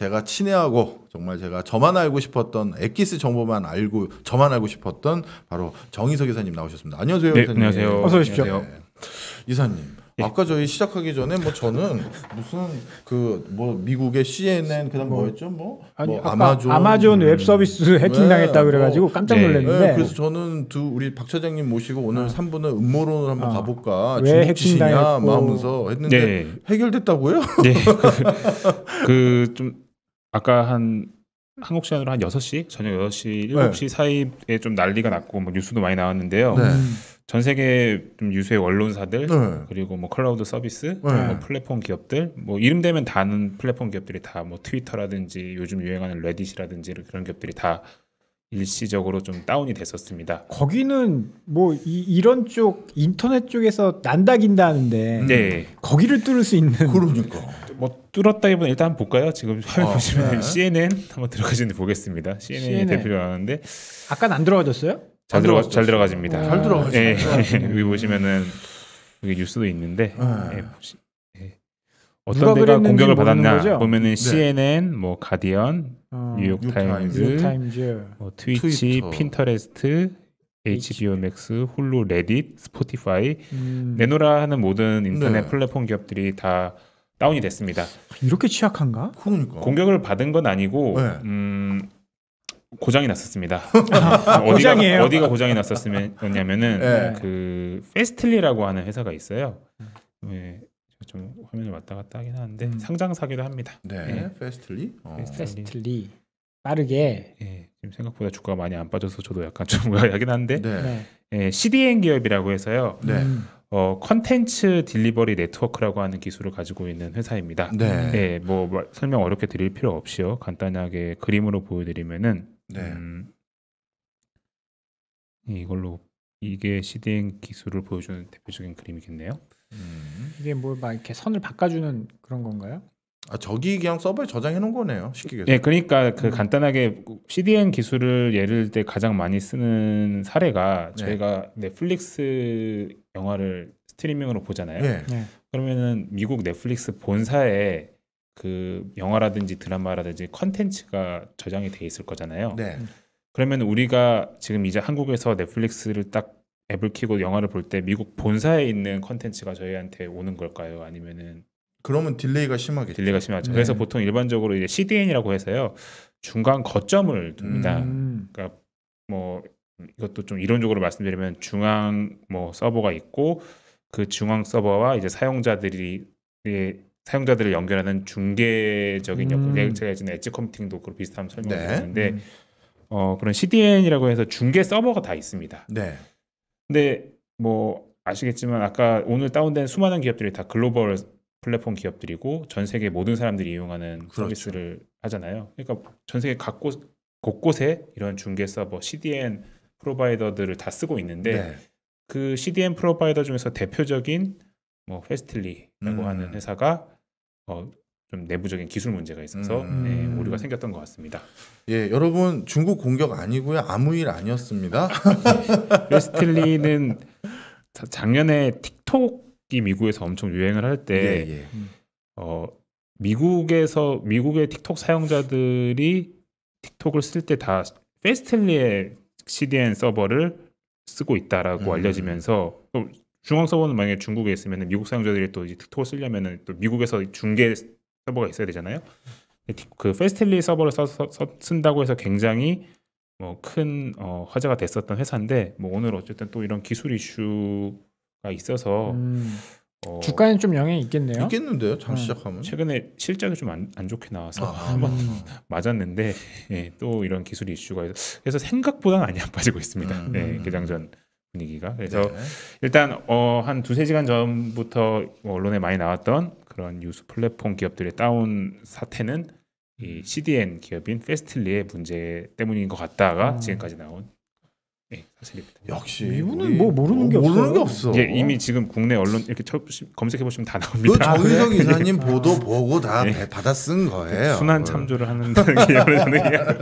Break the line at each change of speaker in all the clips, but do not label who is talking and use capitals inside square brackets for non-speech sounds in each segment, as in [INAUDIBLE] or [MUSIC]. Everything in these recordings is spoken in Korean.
제가 친애하고 정말 제가 저만 알고 싶었던 엑기스 정보만 알고 저만 알고 싶었던 바로 정희석 이사님 나오셨습니다. 안녕하세요. 네, 이사님. 안녕하세요. 어서 오십시오. 안 네, 네. 이사님. 예. 아까 저희 시작하기 전에 뭐 저는 무슨 그 뭐 미국의 CNN 그다음 뭐, 뭐였죠 뭐, 아니, 뭐 아마존 아마존 음. 웹 서비스 해킹 당했다 네, 그래가지고 뭐, 깜짝 네. 놀랐는데 네, 그래서 저는 두 우리 박 차장님 모시고 오늘 아. 3분은 음모론을 한번 아. 가볼까 왜 해킹 당했고 뭐 하면서 했는데 네. 해결됐다고요? 네. [LAUGHS] 그좀
아까 한 한국 시간으로 한 6시, 저녁 6시, 7시 네. 사이에 좀 난리가 났고 뭐 뉴스도 많이 나왔는데요. 네. 전 세계 좀 유수의 언론사들 네. 그리고 뭐 클라우드 서비스, 네. 뭐 플랫폼 기업들, 뭐 이름 되면 다 아는 플랫폼 기업들이 다 뭐 트위터라든지 요즘 유행하는 레딧이라든지 그런 기업들이 다 일시적으로 좀 다운이 됐었습니다.
거기는 뭐 이, 이 런쪽 인터넷 쪽에서 난다긴다는데 하 네. 거기를 뚫을 수 있는 그러니까
뭐 뚫었다기보다 일단 한번 볼까요? 지금 화면 어, 보시면 네. CNN 한번 들어가시는 보겠습니다. CNN, CNN. 대표가 는데
아까 안 들어가졌어요? 잘 들어가 잘 들어가집니다. 어, 잘 들어가죠. 예, 예. 네.
여기 보시면은 여기 뉴스도 있는데 네. 예, 예, 어떤 데가 공격을 받았나 보면은 네. CNN, 뭐 가디언, 어, 뉴욕 타임즈, 뭐 트위치, 트위터. 핀터레스트, HBO 맥스, 홀로, 레딧, 스포티파이 음. 내노라 하는 모든 인터넷 네. 플랫폼 기업들이 다 다운이 됐습니다.
이렇게 취약한가? 그러니까. 공격을
받은 건 아니고 네. 음, 고장이 났었습니다. [LAUGHS] 어디가, 어디가 고장이 났었냐면은 네. 그 페스틀리라고 하는 회사가 있어요. 네, 좀 화면을 왔다 갔다 하긴 하는데 음. 상장 사기도 합니다. 네, 네. 페스틀리. 어.
페스틀리. 빠르게.
예, 지금 생각보다 주가가 많이 안 빠져서 저도 약간 좀 의아하긴 [LAUGHS] 한데. 네. 네. 예, CDN 기업이라고 해서요. 네. 음. 어, 컨텐츠 딜리버리 네트워크라고 하는 기술을 가지고 있는 회사입니다. 네. 네 뭐, 설명 어렵게 드릴 필요 없이요. 간단하게 그림으로 보여드리면은 네. 음, 이걸로 이게 CDN 기술을 보여주는 대표적인 그림이겠네요.
음. 이게 뭘막 뭐 이렇게 선을 바꿔주는 그런 건가요? 아, 저기 그냥 서버에 저장해 놓은
거네요. 쉽게 네, 얘기해서. 예,
그러니까 그 음. 간단하게 CDN 기술을 예를 들때 가장 많이 쓰는 사례가 네. 저희가 넷플릭스 영화를 스트리밍으로 보잖아요. 네. 네. 그러면은 미국 넷플릭스 본사에 그 영화라든지 드라마라든지 컨텐츠가 저장이 돼 있을 거잖아요. 네. 그러면 우리가 지금 이제 한국에서 넷플릭스를 딱 앱을 키고 영화를 볼 때 미국 본사에 있는 컨텐츠가 저희한테 오는 걸까요? 아니면은 그러면 딜레이가 심하겠죠. 딜레이가 심하죠. 네. 그래서 보통 일반적으로 이제 CDN이라고 해서요 중간 거점을 둡니다. 음. 그러니까 뭐 이것도 좀 이론적으로 말씀드리면 중앙 뭐 서버가 있고 그 중앙 서버와 이제 사용자들이 예, 사용자들을 연결하는 중계적인 음. 역할. 제가 예전에 엣지 컴퓨팅도 그 비슷한 설명을 네. 드렸는데 네. 음. 어, 그런 CDN이라고 해서 중계 서버가 다 있습니다. 네. 근데 뭐 아시겠지만 아까 오늘 다운된 수많은 기업들이 다 글로벌 플랫폼 기업들이고 전 세계 모든 사람들이 이용하는 그렇죠. 서비스를 하잖아요. 그러니까 전 세계 각곳 곳곳에 이런 중개 서버 뭐 CDN 프로바이더들을 다 쓰고 있는데 네. 그 CDN 프로바이더 중에서 대표적인
뭐 페스틸리라고 음. 하는 회사가 어, 좀 내부적인 기술 문제가 있어서 음. 네, 오류가 생겼던 것 같습니다. 예, 여러분 중국 공격 아니고요 아무 일 아니었습니다. [LAUGHS] 페스틸리는 작년에 틱톡 미국에서
엄청 유행을 할때 예, 예. 음. 어, 미국에서 미국의 틱톡 사용자들이 틱톡을 쓸 때 다페스텔리의 CDN 서버를 쓰고 있다라고 음. 알려지면서 중앙 서버는 만약에 중국에 있으면 미국 사용자들이 또 틱톡을 쓰려면 또 미국에서 중계 서버가 있어야 되잖아요. 그 페스텔리 서버를 써, 써, 쓴다고 해서 굉장히 뭐큰 어, 화제가 됐었던 회사인데 뭐 오늘 어쨌든 또 이런 기술 이슈 가 있어서 음. 어, 주가에는
좀 영향이 있겠네요. 있겠는데요. 장 네.
시작하면 최근에 실적이 좀안안 좋게 나와서 아. [LAUGHS] 한번 음. 맞았는데 예, 또 이런 기술 이슈가 있서 그래서 생각보다는 많이 안 [LAUGHS] 빠지고 있습니다. 음. 예, 개장전 분위기가 그래서 네. 일단 어, 한 두세 시간 전부터 뭐 언론에 많이 나왔던 그런 뉴스 플랫폼 기업들의 다운 사태는 이 음. CDN 기업인 페스틸리의 문제 때문인 것 같다가 음. 지금까지 나온 네, 사실입니다. 역시 이분은 뭐 모르는 게 모르는 없어요. 게 없어. 예, 이미 지금 국내 언론 이렇게
검색해 보시면 다 나옵니다. 그 정의석 네. 이사님 [LAUGHS] 보도 보고 다 예. 받아 쓴 거예요. 순환 참조를 하는 기업을 음. [LAUGHS] 저는 [LAUGHS]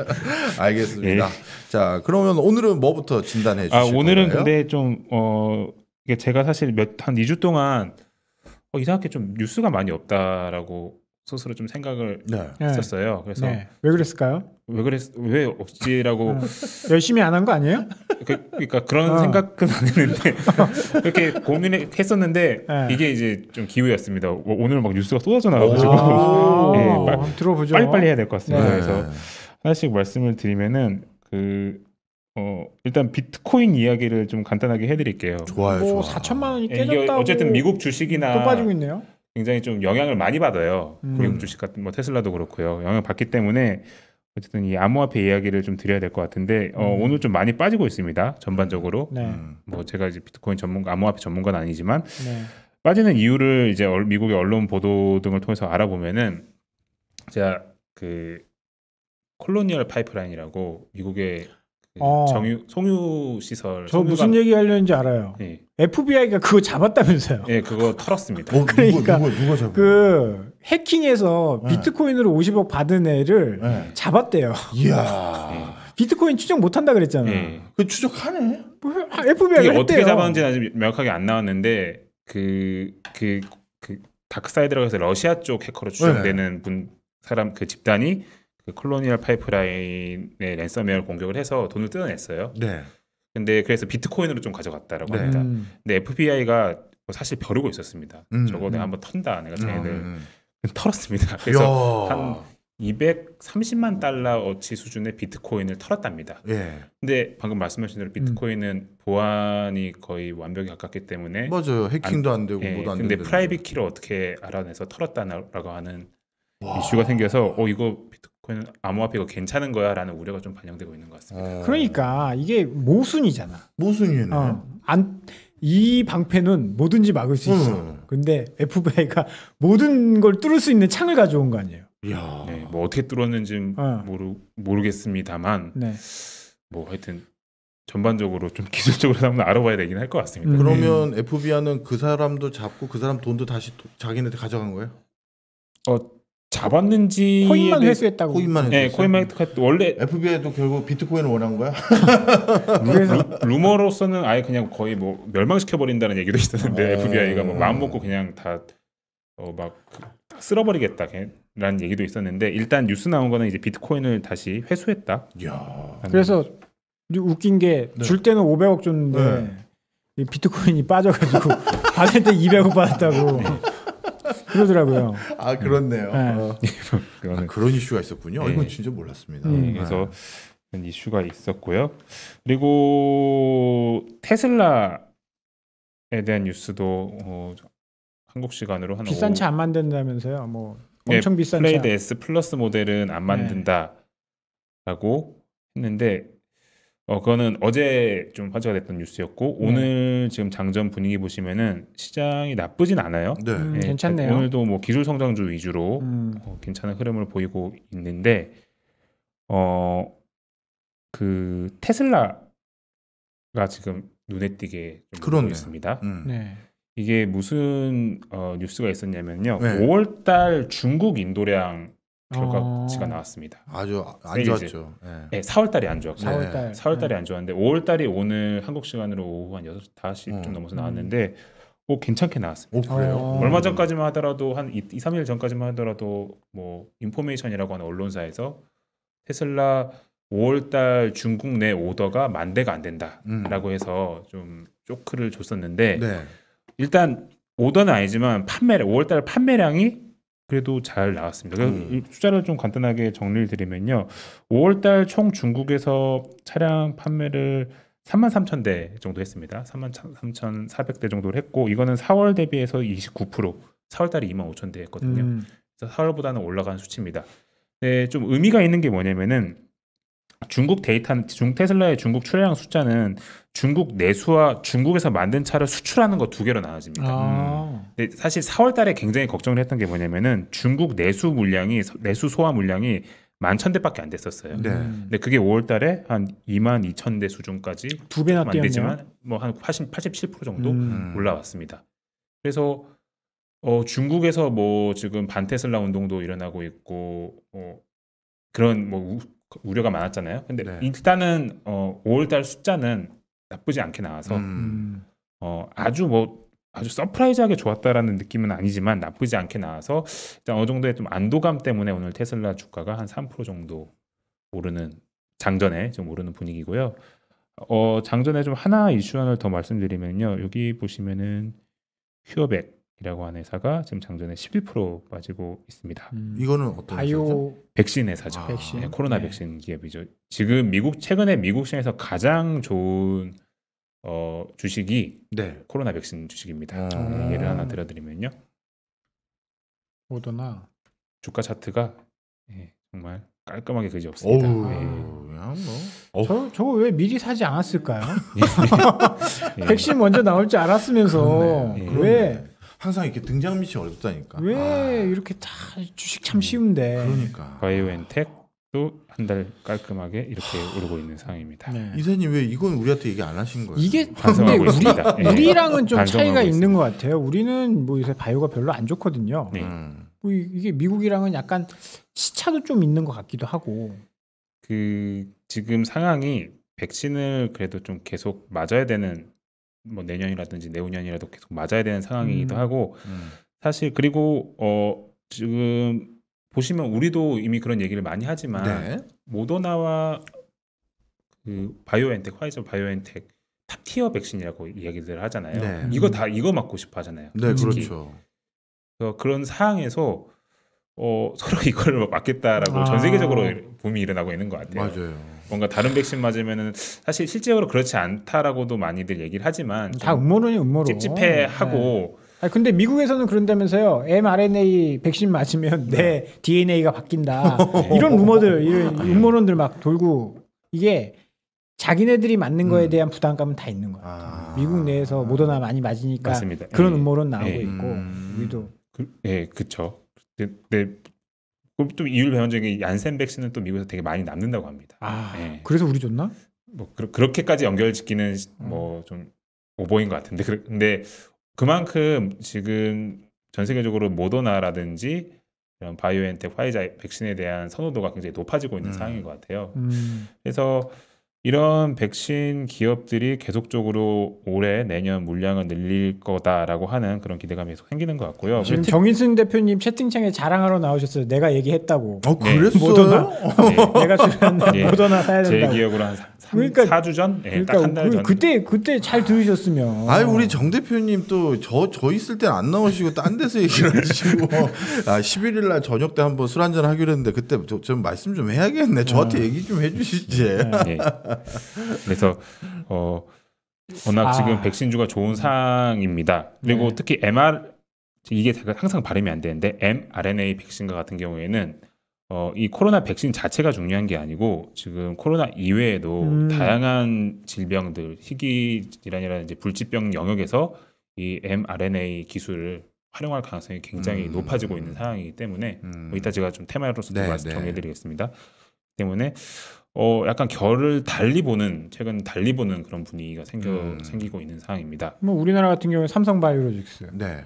알겠습니다. 예. 자, 그러면 오늘은 뭐부터 진단해 아, 주실 아, 오늘은 거예요? 근데
좀 어, 이게 제가 사실 몇 한 2주 동안 어, 이상하게 좀 뉴스가 많이 없다라고 스스로 좀 생각을 네. 했었어요. 네. 그래서 네.
왜 그랬을까요?
왜 그랬 왜 없지라고 네. 열심히
안 한 거 아니에요? [LAUGHS]
그, 러니까 그런 어. 생각은 안 했는데 [LAUGHS] 그렇게 고민했었는데 네. 이게 이제 좀 기회였습니다. 오늘 막 뉴스가 쏟아져 나와가지고 [LAUGHS] 예, 빨, 들어보죠. 빨리빨리 해야 될 것 같습니다. 네. 그래서 하나씩 말씀을 드리면은 그 어, 일단 비트코인 이야기를 좀 간단하게 해드릴게요. 좋아요, 좋아.
4천만 원이 예, 깨졌다고. 어쨌든 미국
주식이나 또 빠지고 있네요. 굉장히 좀 영향을 많이 받아요. 음. 미국 주식 같은 뭐 테슬라도 그렇고요. 영향 받기 때문에 어쨌든 이 암호화폐 이야기를 좀 드려야 될 것 같은데 어, 음. 오늘 좀 많이 빠지고 있습니다. 전반적으로 네. 음. 뭐 제가 이제 비트코인 전문가 암호화폐 전문가는 아니지만 네. 빠지는 이유를 이제 미국의 언론 보도 등을 통해서 알아보면은 제가 그 콜로니얼 파이프라인이라고 미국의
예, 어. 정유
송유 시설. 저 송유관- 무슨 얘기
하려는지 알아요. 예, FBI가 그거 잡았다면서요. 예, 그거 털었습니다.
뭐, 그러니까 누가 누가 누가 잡은
그 해킹해서 네. 비트코인으로 50억 받은 애를 거 네. 잡았대요. 이야 [LAUGHS] 예. 비트코인 추적 못한다 그랬잖아요. 예. 그 추적하네. 뭐, 아, FBI가 이게 했대요. 어떻게 잡았는지는
아직 명확하게 안 나왔는데 그그그 그, 그 다크사이드라고 해서 러시아 쪽 해커로 네. 추정되는 분 사람 그 집단이 그 콜로니얼 파이프라인의 랜섬웨어 공격을 해서 돈을 뜯어냈어요. 네. 근데 그래서 비트코인으로 좀 가져갔다라고 네. 합니다. 음. 근데 FBI가 뭐 사실 벼르고 있었습니다. 음, 저거 음. 내가 한번 턴다. 내가 자기들 음, 음, 음. 털었습니다. 그래서 야. 한 230만 달러 어치 수준의 비트코인을 털었답니다. 예. 근데 방금 말씀하신 대로 비트코인은 보안이 거의 완벽히 가깝기 때문에 맞아요. 해킹도 안, 안 되고 예, 뭐도 안 근데 프라이빗 키를 어떻게 알아내서 털었다라고 하는 와. 이슈가 생겨서 어 이거 비트 그는 암호화폐가 괜찮은 거야라는 우려가 좀 반영되고 있는 것 같습니다. 아...
그러니까 이게 모순이잖아. 모순이네. 어, 안이 방패는 뭐든지 막을 수 있어. 음. 근데 FBI가 모든 걸 뚫을 수 있는 창을 가져온 거 아니에요?
이야. 네, 뭐 어떻게 뚫었는지 어. 모르 모르겠습니다만, 네. 뭐 하여튼 전반적으로
좀 [LAUGHS] 기술적으로 한번 알아봐야 되긴 할 것 같습니다.
음. 그러면
FBI는 그 사람도 잡고 그 사람 돈도 다시 자기네들 가져간 거예요? 어 잡았는지 코인만 네. 회수했다고 코인만 네, 회수 네, 코인만 회수했 원래 FBI도 결국 비트코인을 원한 거야?
[LAUGHS] 루, 머로서는 아예 그냥 거의 뭐 멸망시켜 버린다는 얘기도 있었는데 어... 네. FBI가 뭐 마음 먹고 그냥 다 어 막 쓸어버리겠다 라는 얘기도 있었는데 일단 뉴스 나온 거는 이제 비트코인을 다시 회수했다. 야 그래서
웃긴 게줄 네. 때는 500억 줬는데 네. 비트코인이 빠져가지고 [LAUGHS] 받을 때 200억 받았다고. 그러더라고요. [LAUGHS] 아 그렇네요. 네. 어. 네.
[LAUGHS] 아, 그런 이슈가 있었군요.
네. 이건 진짜 몰랐습니다. 음. 네, 그래서 이슈가 있었고요. 그리고 테슬라에 대한 뉴스도 어, 한국 시간으로 한 비싼 차
안 만든다면서요. 뭐 엄청 네, 비싼 플레이드
차. S 플러스 모델은 안 만든다라고 네. 했는데 어, 그거는 어제 좀 화제가 됐던 뉴스였고 네. 오늘 지금 장전 분위기 보시면은 시장이 나쁘진 않아요. 네. 음, 예, 괜찮네요. 오늘도 뭐 기술 성장주 위주로 음. 어, 괜찮은 흐름을 보이고 있는데 어 그 테슬라가 지금 눈에 띄게 좀 있습니다. 음. 네. 이게 무슨 어, 뉴스가 있었냐면요. 네. 5월달 중국 인도량
결과치가 어...
나왔습니다. 아주 안 네, 좋았죠. 네. 네, 4월달이 안 좋았고 4월달. 4월달이 네. 네. 안 좋았는데 5월달이 오늘 한국 시간으로 오후 한 6시 다시 음. 좀 넘어서 음. 나왔는데 오, 괜찮게 나왔습니다. 오, 어... 얼마 전까지만 하더라도 한 2, 3일 전까지만 하더라도 뭐 인포메이션이라고 하는 언론사에서 테슬라 5월달 중국 내 오더가 만 대가 안 된다라고 음. 해서 좀 쇼크를 줬었는데 네. 일단 오더는 아니지만 판매 5월달 판매량이 그래도 잘 나왔습니다. 음. 숫자를 좀 간단하게 정리를 드리면요. 5월달 총 중국에서 차량 판매를 3만 3천 대 정도 했습니다. 3만 3천 4백 대 정도를 했고 이거는 4월 대비해서 29% 4월달에 2만 5천 대 했거든요. 음. 그래서 4월보다는 올라간 수치입니다. 네, 좀 의미가 있는 게 뭐냐면은 중국 데이터, 중 테슬라의 중국 출하량 숫자는 중국 내수와 중국에서 만든 차를 수출하는 거 두 개로 나눠집니다.
아.
음. 근데 사실 4월 달에 굉장히 걱정을 했던 게 뭐냐면은 중국 내수 물량이 내수 소화 물량이 만 천 대밖에 안 됐었어요. 네. 근데 그게 5월 달에 한 2만 2천 대 수준까지 두 배나 뛰었지만 뭐한 80, 87% 정도 음. 음. 올라왔습니다. 그래서 어, 중국에서 뭐 지금 반테슬라 운동도 일어나고 있고 어, 그런 뭐 우, 려가 많았잖아요. 근데 네. 일단은 어, 5월 달 숫자는 나쁘지 않게 나와서 음. 어, 아주 뭐 아주 서프라이즈하게 좋았다라는 느낌은 아니지만 나쁘지 않게 나와서 일단 어느 정도의 좀 안도감 때문에 오늘 테슬라 주가가 한 3% 정도 오르는 장전에 좀 오르는 분위기고요. 어 장전에 좀 하나 이슈 하나를 더 말씀드리면요. 여기 보시면은 퓨어백 이라고 하는 회사가 지금 장전에 11% 빠지고 있습니다. 음.
이거는 어떤 바이오 회사죠?
백신 회사죠. 아, 백신. 네, 코로나 네. 백신 기업이죠. 지금 미국 최근에 미국 시장에서 가장 좋은 어, 주식이 네. 코로나 백신 주식입니다. 아. 예를 하나 들어드리면요. 보도나 주가 차트가 예, 정말
깔끔하게 그지 없습니다. 예. 뭐. 저 저거 왜 미리 사지 않았을까요?
[LAUGHS] 예. [LAUGHS] 백신 먼저
나올 줄 알았으면서 네. 왜 예. 항상
이렇게 등장 밑이 어렵다니까.
왜 아. 이렇게 다 주식 참 쉬운데. 음, 그러니까.
바이오엔텍도 한 달 깔끔하게 이렇게 오르고 있는 상황입니다. 네. 이사님 왜 이건 우리한테 얘기 안
하신 거예요? 이게 [LAUGHS] 근데 우리, 있 예. 우리랑은 좀 차이가 있습니다. 있는
것 같아요. 우리는 뭐 요새 바이오가 별로 안 좋거든요. 네. 음. 뭐 이게 미국이랑은 약간 시차도 좀 있는 것 같기도 하고.
그 지금 상황이 백신을 그래도 좀 계속 맞아야 되는 뭐 내년이라든지 내후년이라도 계속 맞아야 되는 상황이기도 음. 하고 음. 사실 그리고 어 지금 보시면 우리도 이미 그런 얘기를 많이 하지만 네. 모더나와 그 바이오엔텍 화이자 바이오엔텍 탑티어 백신이라고 이야기들 하잖아요. 네. 이거 음. 다 이거 맞고 싶어 하잖아요. 네, 그렇죠. 그래서 그런 상황에서 어, [LAUGHS] 서로 이걸 뭐 맞겠다라고 아. 전 세계적으로 붐이 일어나고 있는 것 같아요. 맞아요. 뭔가 다른 백신 맞으면은 사실 실제로 그렇지 않다라고도 많이들 얘기를 하지만 다
음모론이 음모론. 찝찝해하고. 네. 아 근데 미국에서는 그런다면서요. mRNA 백신 맞으면 내 네. DNA가 바뀐다. [LAUGHS] 이런 루머들, 이런 음모론들 막 돌고 이게 자기네들이 맞는 거에 음. 대한 음. 부담감은 다 있는 것 같아요. 아. 미국 내에서 모더나 많이 맞으니까 맞습니다. 그런 예. 음모론 나오고 예. 있고 음. 우리도
그, 예, 그쵸죠근 그리고 또 이율 변형적인 얀센 백신은 또 미국에서 되게 많이 남는다고 합니다.
아, 네. 그래서 우리 줬나?
뭐그 그렇게까지 연결짓기는 음. 뭐좀 오버인것 같은데 근데 그만큼 지금 전 세계적으로 모더나라든지 이런 바이오엔텍 화이자 백신에 대한 선호도가 굉장히 높아지고 있는 음. 상황인 것 같아요. 음. 그래서 이런 백신 기업들이 계속적으로 올해 내년 물량을 늘릴 거다라고 하는 그런 기대감이 계속 생기는 것 같고요. 지금
정인순 대표님 채팅창에 자랑하러 나오셨어요. 내가 얘기했다고. 어 네. 그랬어요? 모더나?
네. [LAUGHS] 내가 주변 네. [LAUGHS] 모더나 사야 된다고. 제 기억으로 한
3, 그러니까, 4주 그러니까 전? 네,
그러니까 한달 그 전.
그때 그때 잘
들으셨으면. 아니 우리 정 대표님 또 저 저 있을 땐 안 나오시고 딴 데서 얘기를 하시고 아 11일 날 저녁 때 한번 술 한잔 하기로 했는데 그때 좀 말씀 좀 해야겠네. 저한테 아. 얘기 좀 해주시지. 네. 그래서 어 워낙 아. 지금
백신주가 좋은 상황입니다. 그리고 네. 특히 MR 이게 항상 발음이 안 되는데 mRNA 백신과 같은 경우에는 어, 이 코로나 백신 자체가 중요한 게 아니고 지금 코로나 이외에도 음. 다양한 질병들 희귀 질환이라든지 불치병 영역에서 이 mRNA 기술을 활용할 가능성이 굉장히 음. 높아지고 있는 상황이기 때문에 음. 뭐 이따 제가 좀 테마로서 두 네, 말씀 정해드리겠습니다. 네. 때문에 어 약간 결을 달리 보는 최근 달리 보는 그런 분위기가 생겨 음. 생기고 있는 상황입니다.
뭐 우리나라 같은 경우에 삼성바이오로직스, 네,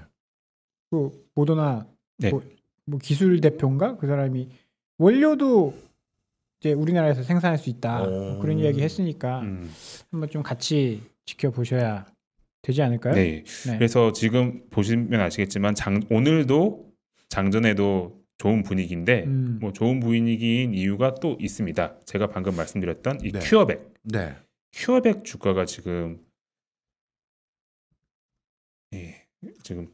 그 모더나 네. 뭐, 뭐, 기술 대표인가 그 사람이 원료도 이제 우리나라에서 생산할 수 있다 뭐 어... 그런 이야기 했으니까 음. 한번 좀 같이 지켜보셔야 되지 않을까요? 네. 네.
그래서 지금 보시면 아시겠지만 장, 오늘도 장전에도 좋은 분위기인데 음. 뭐 좋은 분위기인 이유가 또 있습니다. 제가 방금 말씀드렸던 이 네. 큐어백. 네. 큐어백 주가가 지금 예, 지금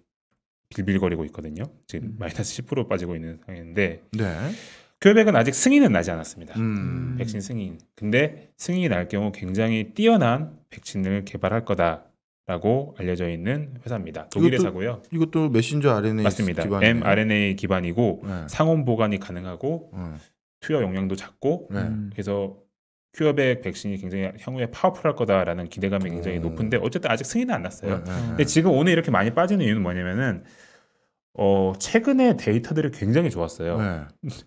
빌빌거리고 있거든요. 지금 음. 마이너스 10% 빠지고 있는 상황인데 네. 큐어백은 아직 승인은 나지 않았습니다. 음. 백신 승인. 근데 승인이 날 경우 굉장히 뛰어난 백신을 개발할 거다. 라고 알려져 있는 회사입니다. 독일 이 회사고요.
이것도 메신저 RNA 맞습니다. 기반이에요 mRNA
기반이고 네. 상온 보관이 가능하고 네. 투여 용량도 작고 네. 그래서 큐어백 백신이 굉장히 향후에 파워풀할 거다라는 기대감이 굉장히 오. 음. 높은데 어쨌든 아직 승인은 안 났어요. 네, 네, 근데 네. 지금 오늘 이렇게 많이 빠지는 이유는 뭐냐면은 어 최근에 데이터들이 굉장히 좋았어요.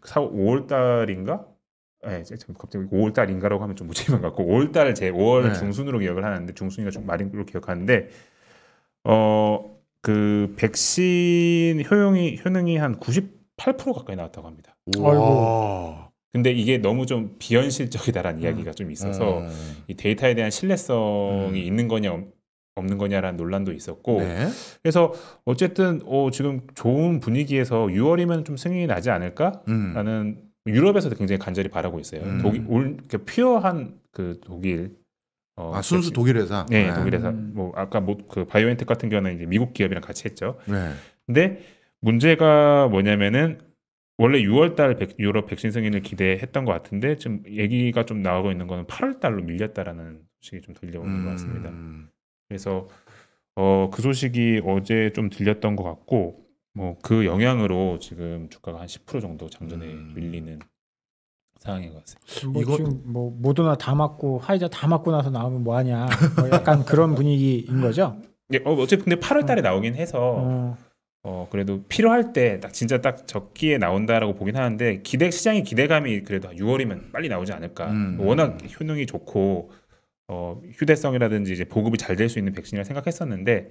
4, 5월 [LAUGHS] 달인가 예, 네, 갑자기 5월 달인가라고 하면 좀 무책임한 것 같고 5월 달을 제 5월 네. 중순으로 기억을 하는데 중순이가좀 말인으로 기억하는데 어 그 백신 효용이 효능이 한 98% 가까이 나왔다고 합니다. 아이고. 근데 이게 너무 좀 비현실적이다라는 음. 이야기가 좀 있어서 음. 이 데이터에 대한 신뢰성이 음. 있는 거냐 없는 거냐라는 논란도 있었고 네. 그래서 어쨌든 어, 지금 좋은 분위기에서 6월이면 좀 승인이 나지 않을까라는 음. 유럽에서도 굉장히 간절히 바라고 있어요. 음. 독일 올 그러니까 퓨어한 그 독일 어, 아 순수 독일 회사. 네, 네. 독일 회사. 음. 뭐 아까 뭐 그 바이오엔텍 같은 경우는 이제 미국 기업이랑 같이 했죠. 네. 근데 문제가 뭐냐면은 원래 6월달 백, 유럽 백신 승인을 기대했던 것 같은데 지금 얘기가 좀 나오고 있는 거는 8월달로 밀렸다라는 소식이 좀 들려오는 음. 것 같습니다. 음. 그래서 어, 그 소식이 어제 좀 들렸던 것 같고 뭐그 영향으로 지금 주가가 한 10% 정도 장전에 음. 밀리는 상황인 것 같습니다.
뭐 이거... 지금 뭐 모더나 다 맞고 화이자 다 맞고 나서 나오면 뭐 하냐. 뭐 약간 그런 분위기인 거죠.
예, 어, 어쨌든 근데 8월 달에 어. 나오긴 해서 어. 어 그래도 필요할 때 딱 진짜 딱 적기에 나온다라고 보긴 하는데 기대 시장의 기대감이 그래도 6월이면 빨리 나오지 않을까. 음. 음 워낙 음. 효능이 좋고 어 휴대성이라든지 이제 보급이 잘 될 수 있는 백신이라 생각했었는데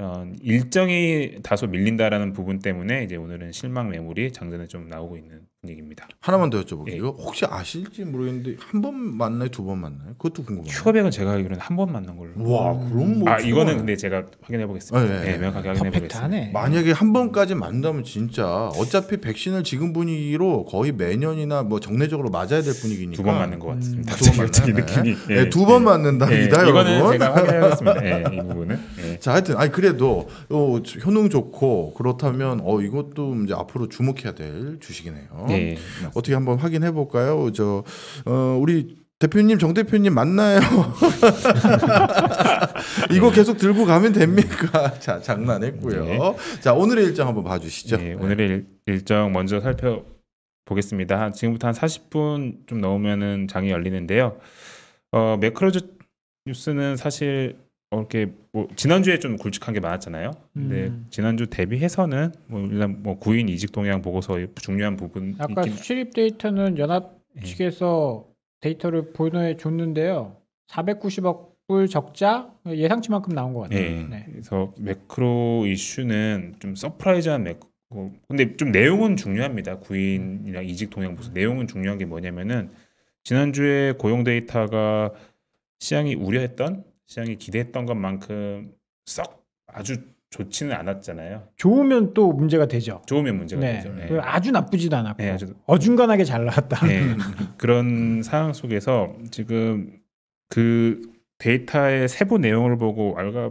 어, 일정이 다소 밀린다라는 부분 때문에 이제 오늘은 실망 매물이 장전에 좀 나오고 있는 얘기입니다. 하나만 더 여쭤볼게요. 예.
혹시 아실지 모르겠는데 한 번 만나요, 두 번 만나요? 그것도 궁금해요. 큐어백은 제가 알기로는 한번 만난 걸로. 와, 그럼 뭐? 아좋아 이거는 근데 제가
확인해 보겠습니다. 예, 예, 네, 예. 명확하게 아, 확인해 보겠습니다. 만약에 한
번까지 만나면 진짜 어차피 백신을 지금 분위기로 거의 매년이나 뭐 정례적으로 맞아야 될 분위기니까 두 번 맞는 것 같습니다. 음, 두번 맞는 느낌이. 네, 두번 맞는다. 네, 이다 이거는 여러분. 제가 확인하겠습니다. 이 부분은. 자, 하여튼 아니 그래도 어, 효능 좋고 그렇다면 어 이것도 이제 앞으로 주목해야 될 주식이네요. 네. 어떻게 한번 확인해 볼까요? 저 어, 우리 대표님 정 대표님 맞나요 [LAUGHS] 이거 네. 계속 들고 가면 됩니까? [LAUGHS] 자 장난했고요. 네. 자 오늘의 일정 한번 봐주시죠. 네, 오늘의 일, 정 먼저 살펴보겠습니다. 지금부터 한
40분 좀 넘으면은 장이 열리는데요. 어, 매크로즈 뉴스는 사실 이렇게 뭐 지난주에 좀 굵직한 게 많았잖아요. 근데 음. 지난주 대비해서는 뭐 일단 뭐 구인 이직 동향 보고서 중요한 부분 아까 있긴...
출입 데이터는 연합 예. 측에서 예. 데이터를 보내 줬는데요. 490억 불 적자 예상치만큼 나온 것 같아요. 예. 네.
그래서 매크로 이슈는 좀 서프라이즈한 매크 로 뭐 근데 좀 내용은 중요합니다. 구인이나 이직 동향 보수 내용은 중요한 게 뭐냐면은 지난주에 고용 데이터가 시장이 우려했던 시장이 기대했던 것만큼 썩 아주 좋지는 않았잖아요.
좋으면 또 문제가 되죠.
좋으면 문제가 네. 되죠. 네.
아주 나쁘지도 않았고 네, 아주... 그 어중간하게 잘 나왔다. 네.
그런 상황 속에서 지금 그 데이터의 세부 내용을 보고 알가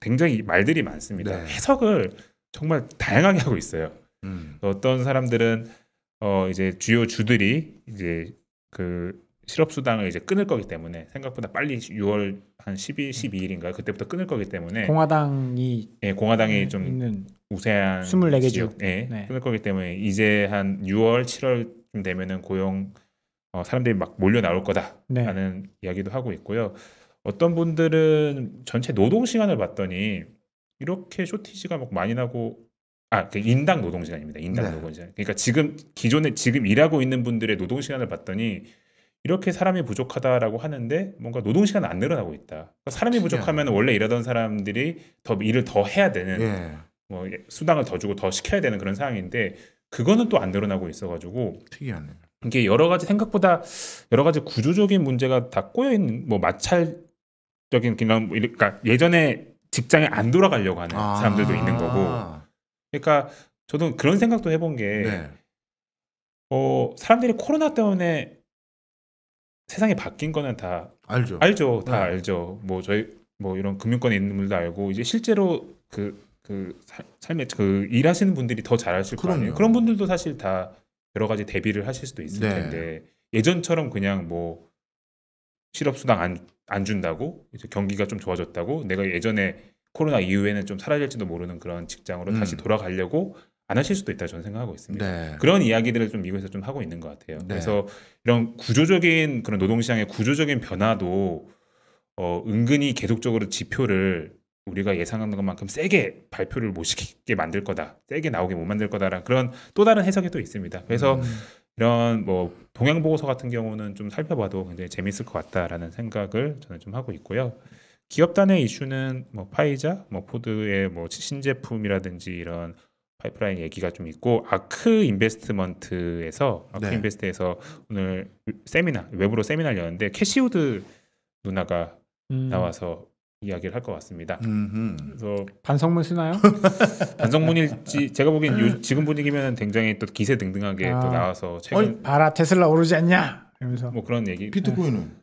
굉장히 말들이 많습니다. 네. 해석을 정말 다양하게 하고 있어요. 음. 어떤 사람들은 어 이제 주요 주들이 이제 그 실업 수당을 이제 끊을 거기 때문에 생각보다 빨리 6월 한 12, 12일인가 그때부터 끊을 거기 때문에
공화당이
예, 공화당이 음, 좀 있는 우세한 24개 지 예, 네. 끊을 거기 때문에 이제 한 6월, 7월쯤 되면은 고용 어, 사람들이 막 몰려 나올 거다라는 네. 이야기도 하고 있고요. 어떤 분들은 전체 노동 시간을 봤더니 이렇게 쇼티지가 막 많이 나고 아, 그 인당 노동 시간입니다. 인당 네. 노동 시간. 그러니까 지금 기존에 지금 일하고 있는 분들의 노동 시간을 봤더니 이렇게 사람이 부족하다라고 하는데 뭔가 노동 시간 안 늘어나고 있다. 그러니까 사람이 부족하면 원래 일하던 사람들이 더 일을 더 해야 되는 예. 뭐 예, 수당을 더 주고 더 시켜야 되는 그런 상황인데 그거는 또 안 늘어나고 있어가지고 특이하네. 이게 여러 가지 생각보다 여러 가지 구조적인 문제가 다 꼬여 있는 뭐 마찰적인 그런 뭐 그러니까 예전에 직장에 안 돌아가려고 하는 아~ 사람들도 있는 거고. 그러니까 저도 그런 생각도 해본 게 네. 어, 사람들이 코로나 때문에 세상이 바뀐 거는 다 알죠. 알죠. 다 네. 알죠. 뭐 저희 뭐 이런 금융권에 있는 분들도 알고 이제 실제로 그, 그 삶에 그 일하시는 분들이 더 잘하실 거 아니에요. 그런 분들도 사실 다 여러 가지 대비를 하실 수도 있을 네. 텐데 예전처럼 그냥 뭐 실업수당 안, 안 준다고 이제 경기가 좀 좋아졌다고 내가 예전에 코로나 이후에는 좀 사라질지도 모르는 그런 직장으로 음. 다시 돌아가려고 안 하실 수도 있다 저는 생각하고 있습니다. 네. 그런 이야기들을 좀 미국에서 좀 하고 있는 것 같아요. 네. 그래서 이런 구조적인 그런 노동시장의 구조적인 변화도 어, 은근히 계속적으로 지표를 우리가 예상하는 것만큼 세게 발표를 못 시키게 만들 거다, 세게 나오게 못 만들 거다라 는 그런 또 다른 해석이 또 있습니다. 그래서 음. 이런 뭐동향 보고서 같은 경우는 좀 살펴봐도 굉장히 재밌을 것 같다라는 생각을 저는 좀 하고 있고요. 기업 단의 이슈는 뭐 파이자, 뭐 포드의 뭐 신제품이라든지 이런 파이프라인 얘기가 좀 있고 아크 인베스트먼트에서 아크 네. 인베스트에서 오늘 세미나 외부로 세미나를 여는데 캐시우드 누나가
음. 나와서
이야기를 할 것 같습니다. 음흠. 그래서
반성문 쓰나요? [LAUGHS]
반성문일지 제가 보기엔 요, 지금 분위기면 굉장히 또 기세 등등하게 아. 또 나와서 최근 어이,
봐라 테슬라 오르지 않냐 이러면서 뭐 그런 얘기. 비트코인은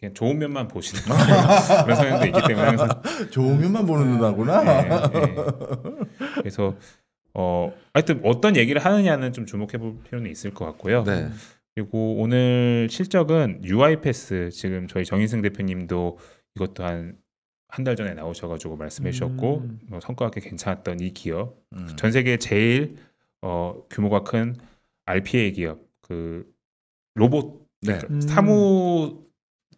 그냥 좋은 면만 보시는 [LAUGHS] 그런 성향도 있기 때문에 항상 [LAUGHS] 좋은 면만 보는 누나구나. 네, 네. 그래서 어 하여튼 어떤 얘기를 하느냐는 좀 주목해 볼 필요는 있을 것 같고요. 네. 그리고 오늘 실적은 UI 패스 지금 저희 정인승 대표님도 이것도 한 한 달 전에 나오셔가지고 말씀해 주셨고 음. 뭐 성과가 꽤 괜찮았던 이 기업 음. 그 전 세계 제일 어, 규모가 큰 RPA 기업 그 로봇 네. 음. 사무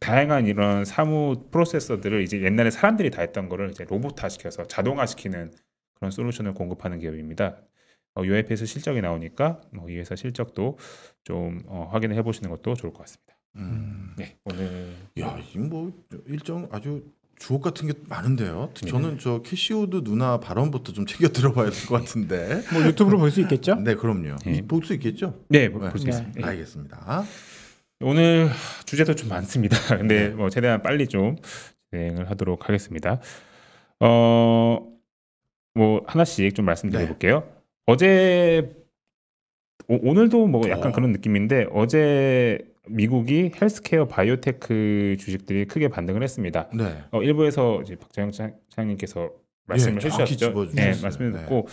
다양한 이런 사무 프로세서들을 이제 옛날에 사람들이 다 했던 거를 이제 로봇화 시켜서 자동화 시키는 그런 솔루션을 공급하는 기업입니다. 어, 이회사 실적이 나오니까 어, 이 회사 실적도 좀 어, 확인을
해보시는 것도 좋을 것 같습니다. 음. 음. 네 오늘 야이뭐 일정 아주 주옥 같은 게 많은데요. 네. 저는 저 캐시오드 누나 발언부터 좀 챙겨 들어봐야 될 것 같은데. [LAUGHS] 뭐 유튜브로 볼 수 있겠죠? 네, 그럼요. 네. 볼수 있겠죠? 네, 볼수 네. 있습니다. 네, 네. 알겠습니다.
오늘 주제도 좀 많습니다. [LAUGHS] 근데 네. 뭐 최대한 빨리 좀 진행을 하도록 하겠습니다. 어. 뭐 하나씩 좀 말씀드려 네. 볼게요. 어제 오, 늘도뭐 약간 어. 그런 느낌인데 어제 미국이 헬스케어 바이오테크 주식들이 크게 반등을 했습니다. 네. 어, 일부에서 이제 박정영 차장님께서 말씀을 예, 해주셨죠. 네, 네, 말씀을 듣고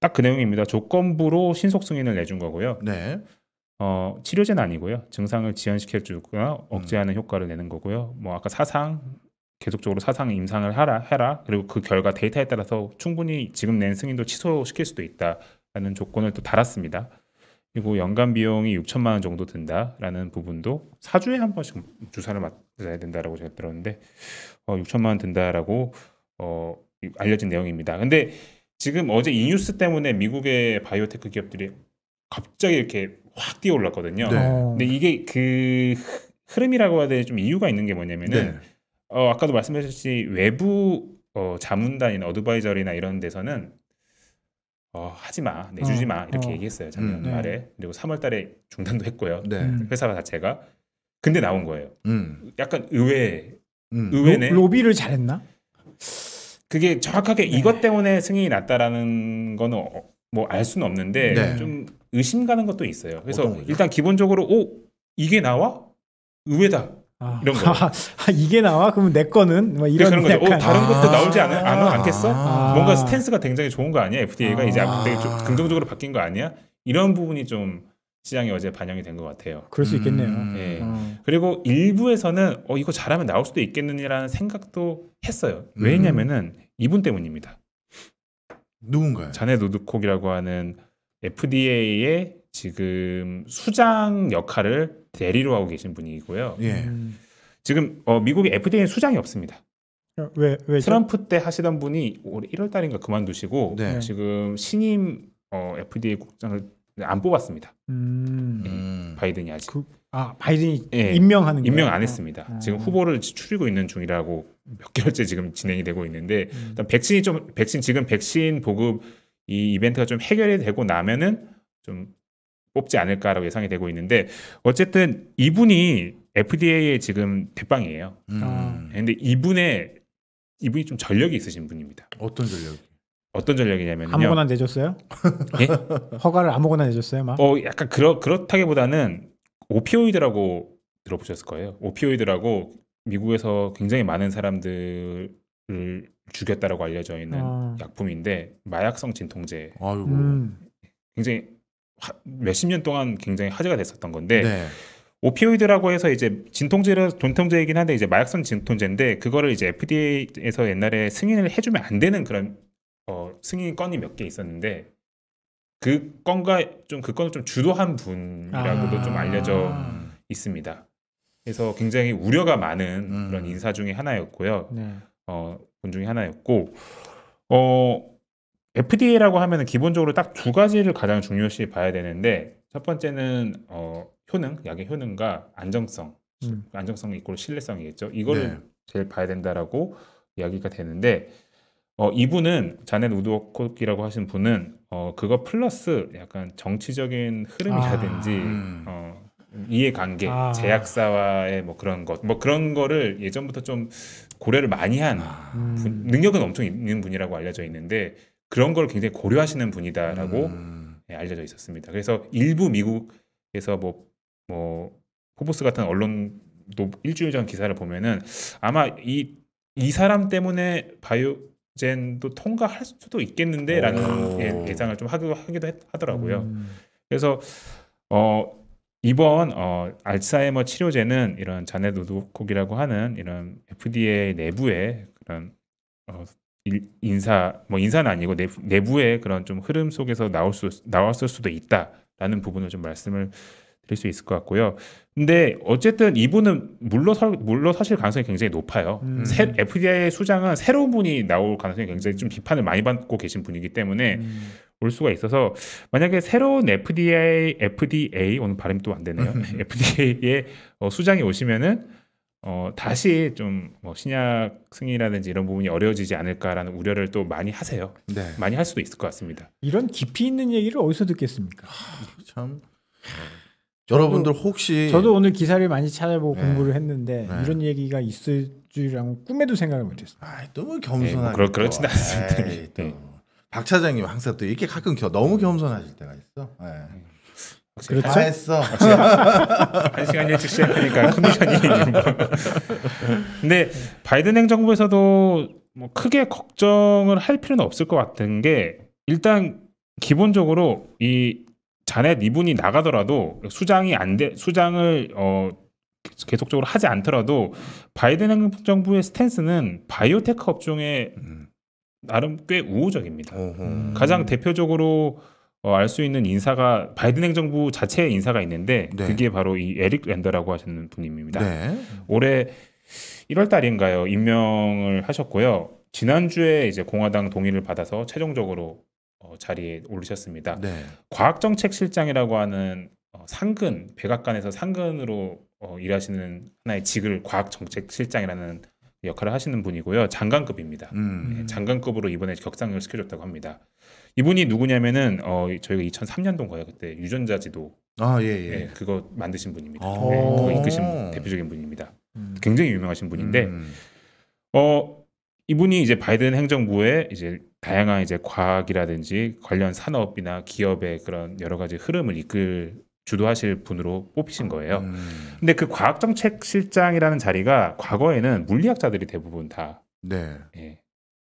딱 그 내용입니다. 조건부로 신속 승인을 내준 거고요. 네. 어, 치료제는 아니고요. 증상을 지연시켜주거나 억제하는 음. 효과를 내는 거고요. 뭐 아까 사상 계속적으로 사상 임상을 하라 해라 그리고 그 결과 데이터에 따라서 충분히 지금 낸 승인도 취소시킬 수도 있다라는 조건을 또 달았습니다. 그리고 연간 비용이 6천만 원 정도 든다라는 부분도 사주에한 번씩 주사를 맞아야 된다라고 제가 들었는데 어, 6천만 원 든다라고 어, 알려진 내용입니다. 근데 지금 어제 이 뉴스 때문에 미국의 바이오테크 기업들이 갑자기 이렇게 확 뛰어올랐거든요. 네. 근데 이게 그 흐름이라고 해야 돼좀 이유가 있는 게 뭐냐면은 네. 어, 아까도 말씀하셨듯이 외부 어, 자문단이나 어드바이저리나 이런 데서는 어, 하지 마, 내주지 어, 마 이렇게 어. 얘기했어요 작년 음, 네. 말에 그리고 3월달에 중단도 했고요 네. 회사 가 자체가 근데 나온 거예요. 음. 약간 의외 음. 의외네 로,
비를 잘했나?
그게 정확하게 네. 이것 때문에 승인이 났다라는 거는 어, 뭐알 수는 없는데 네. 좀 의심 가는 것도 있어요. 그래서 일단 기본적으로 오 이게 나와 의외다 아, 이런 [LAUGHS] 거. 아,
이게 나와? 그럼 내 거는? 뭐 네, 이런 그런 거죠. 어, 다른 것도 아. 나오지 않,
아, 않겠어? 아. 뭔가 스탠스가 굉장히 좋은 거 아니야? FDA가 이제 되게 좀 긍정적으로 바뀐 거 아니야? 이런 부분이 좀 시장에 어제 반영이 된 것 같아요. 그럴 수 있겠네요. 음, 예. 어. 그리고 일부에서는 어 이거 잘하면 나올 수도 있겠느냐라는 생각도 했어요. 음. 왜냐면은 음. 이분 때문입니다. 누군가요? 자네 노드콕이라고 하는 FDA의 지금 수장 역할을 대리로 하고 계신 분이고요. 예. 지금 어, 미국의 FDA는 수장이 없습니다.
어, 왜, 왜 트럼프
때 하시던 분이 올해 1월 달인가 그만두시고 네. 지금 신임 어, FDA 국장을 안 뽑았습니다.
음. 예, 음. 바이든이 아직. 그, 아 바이든이
예, 임명하는 임명 거예요? 안 했습니다. 아. 지금 후보를 추리고 있는 중이라고 몇 개월째 지금 진행이 되고 있는데 음. 일단 백신이 좀 백신 지금 백신 보급 이 이벤트가 좀 해결이 되고 나면은 좀 뽑지 않을까라고 예상이 되고 있는데 어쨌든 이분이 FDA의 지금 대빵이에요. 음. 아. 근데 이분의 이분이 좀 전력이 있으신 분입니다. 어떤 전력? 어떤 전략이냐면요. 아무거나
내줬어요? 예? 허가를 아무거나 내줬어요, 막. 어,
약간 그렇 그렇다기보다는 오피오이드라고 들어보셨을 거예요. 오피오이드라고 미국에서 굉장히 많은 사람들을 죽였다라고 알려져 있는 아. 약품인데 마약성 진통제. 아이고. 음. 굉장히 몇십 년 동안 굉장히 화제가 됐었던 건데 네. 오피오이드라고 해서 이제 진통제라 돈통제이긴 한데 이제 마약성 진통제인데 그거를 이제 FDA에서 옛날에 승인을 해주면 안 되는 그런 어, 승인 건이 몇 개 있었는데 그 건과 좀 그 건을 좀 주도한 분이라고도 아~ 좀 알려져 있습니다. 그래서 굉장히 우려가 많은 음. 그런 인사 중의 하나였고요. 네. 어, 분 중에 하나였고 어 FDA라고 하면 기본적으로 딱 두 가지를 가장 중요시 봐야 되는데 첫 번째는 어, 효능, 약의 효능과 안정성, 음. 안정성 이꼴 신뢰성이겠죠. 이거를 네. 제일 봐야 된다라고 이야기가 되는데 어, 이분은 자넷 우드워크라고 하신 분은 어, 그거 플러스 약간 정치적인 흐름이라든지 아, 음. 어, 이해관계, 아. 제약사와의 뭐 그런 것, 뭐 그런 거를 예전부터 좀 고려를 많이 한 아. 분, 음. 능력은 엄청 있는 분이라고 알려져 있는데 그런 걸 굉장히 고려하시는 분이다라고 음. 예, 알려져 있었습니다. 그래서 일부 미국에서 뭐, 뭐포보스 같은 언론도 일주일 전 기사를 보면은 아마 이, 이 사람 때문에 바이오젠도 통과할 수도 있겠는데라는 예, 예상을 좀 하기도, 하기도 했, 하더라고요. 음. 그래서 어, 이번 어, 알츠하이머 치료제는 이런 자네노독콕이라고 하는 이런 FDA 내부의 그런 어, 인사 뭐 인사는 아니고 내부, 내부의 그런 좀 흐름 속에서 나올 수 나왔을 수도 있다라는 부분을 좀 말씀을 드릴 수 있을 것 같고요. 근데 어쨌든 이분은 물러설물러 사실 가능성이 굉장히 높아요. 음. 새, FDI의 수장은 새로운 분이 나올 가능성이 굉장히 좀 비판을 많이 받고 계신 분이기 때문에 음. 올 수가 있어서 만약에 새로운 FDA FDA 오늘 발음 또안 되네요. FDA의 [LAUGHS] 어, 수장이 오시면은 어, 다시 좀 뭐 신약 승인이라든지 이런 부분이 어려워지지 않을까라는 우려를 또 많이 하세요. 네. 많이 할 수도 있을 것 같습니다.
이런 깊이 있는 얘기를 어디서 듣겠습니까? 하, 아, 참 여러분들 혹시 저도 오늘 기사를 많이 찾아보고 네. 공부를 했는데 네. 이런 얘기가 있을 줄이라고 꿈에도 생각을
못했어요. 아또뭐 겸손한게뭐 네, 그렇 진 않습니다. 네. 박 차장님 항상 또 이렇게 가끔 겨, 너무 겸손하실 때가 있어. 네. 네. 그렇죠. 다 했어. [LAUGHS] 한 시간 일찍 시작하니까 컨디션이. [LAUGHS] 근데 바이든
행정부에서도 뭐 크게 걱정을 할 필요는 없을 것 같은 게 일단 기본적으로 이 자넷 이분이 나가더라도 수장이 안 돼 수장을 어 계속적으로 하지 않더라도 바이든 행정부의 스탠스는 바이오테크 업종에 음. 나름 꽤 우호적입니다. 어 가장 대표적으로 어, 알 수 있는 인사가 바이든 행정부 자체의 인사가 있는데 네. 그게 바로 이 에릭 랜더라고 하시는 분입니다. 네. 올해 1월 달인가요 임명을 하셨고요. 지난주에 이제 공화당 동의를 받아서 최종적으로 어, 자리에 올리셨습니다. 네. 과학정책실장이라고 하는 어, 상근 백악관에서 상근으로 어, 일하시는 하나의 직을 과학정책실장이라는 역할을 하시는 분이고요. 장관급입니다. 음. 네, 장관급으로 이번에 격상을 시켜줬다고 합니다. 이분이 누구냐면은 어, 저희가 2003년도 거예요 그때 유전자 지도 아, 예, 예. 네, 그거 만드신 분입니다. 아~ 네, 그거 이끄신 대표적인 분입니다. 음. 굉장히 유명하신 분인데, 음. 어, 이분이 이제 바이든 행정부에 이제 다양한 이제 과학이라든지 관련 산업이나 기업의 그런 여러 가지 흐름을 이끌 주도하실 분으로 뽑히신 거예요. 음. 근데 그 과학정책실장이라는 자리가 과거에는 물리학자들이 대부분 다 네. 예,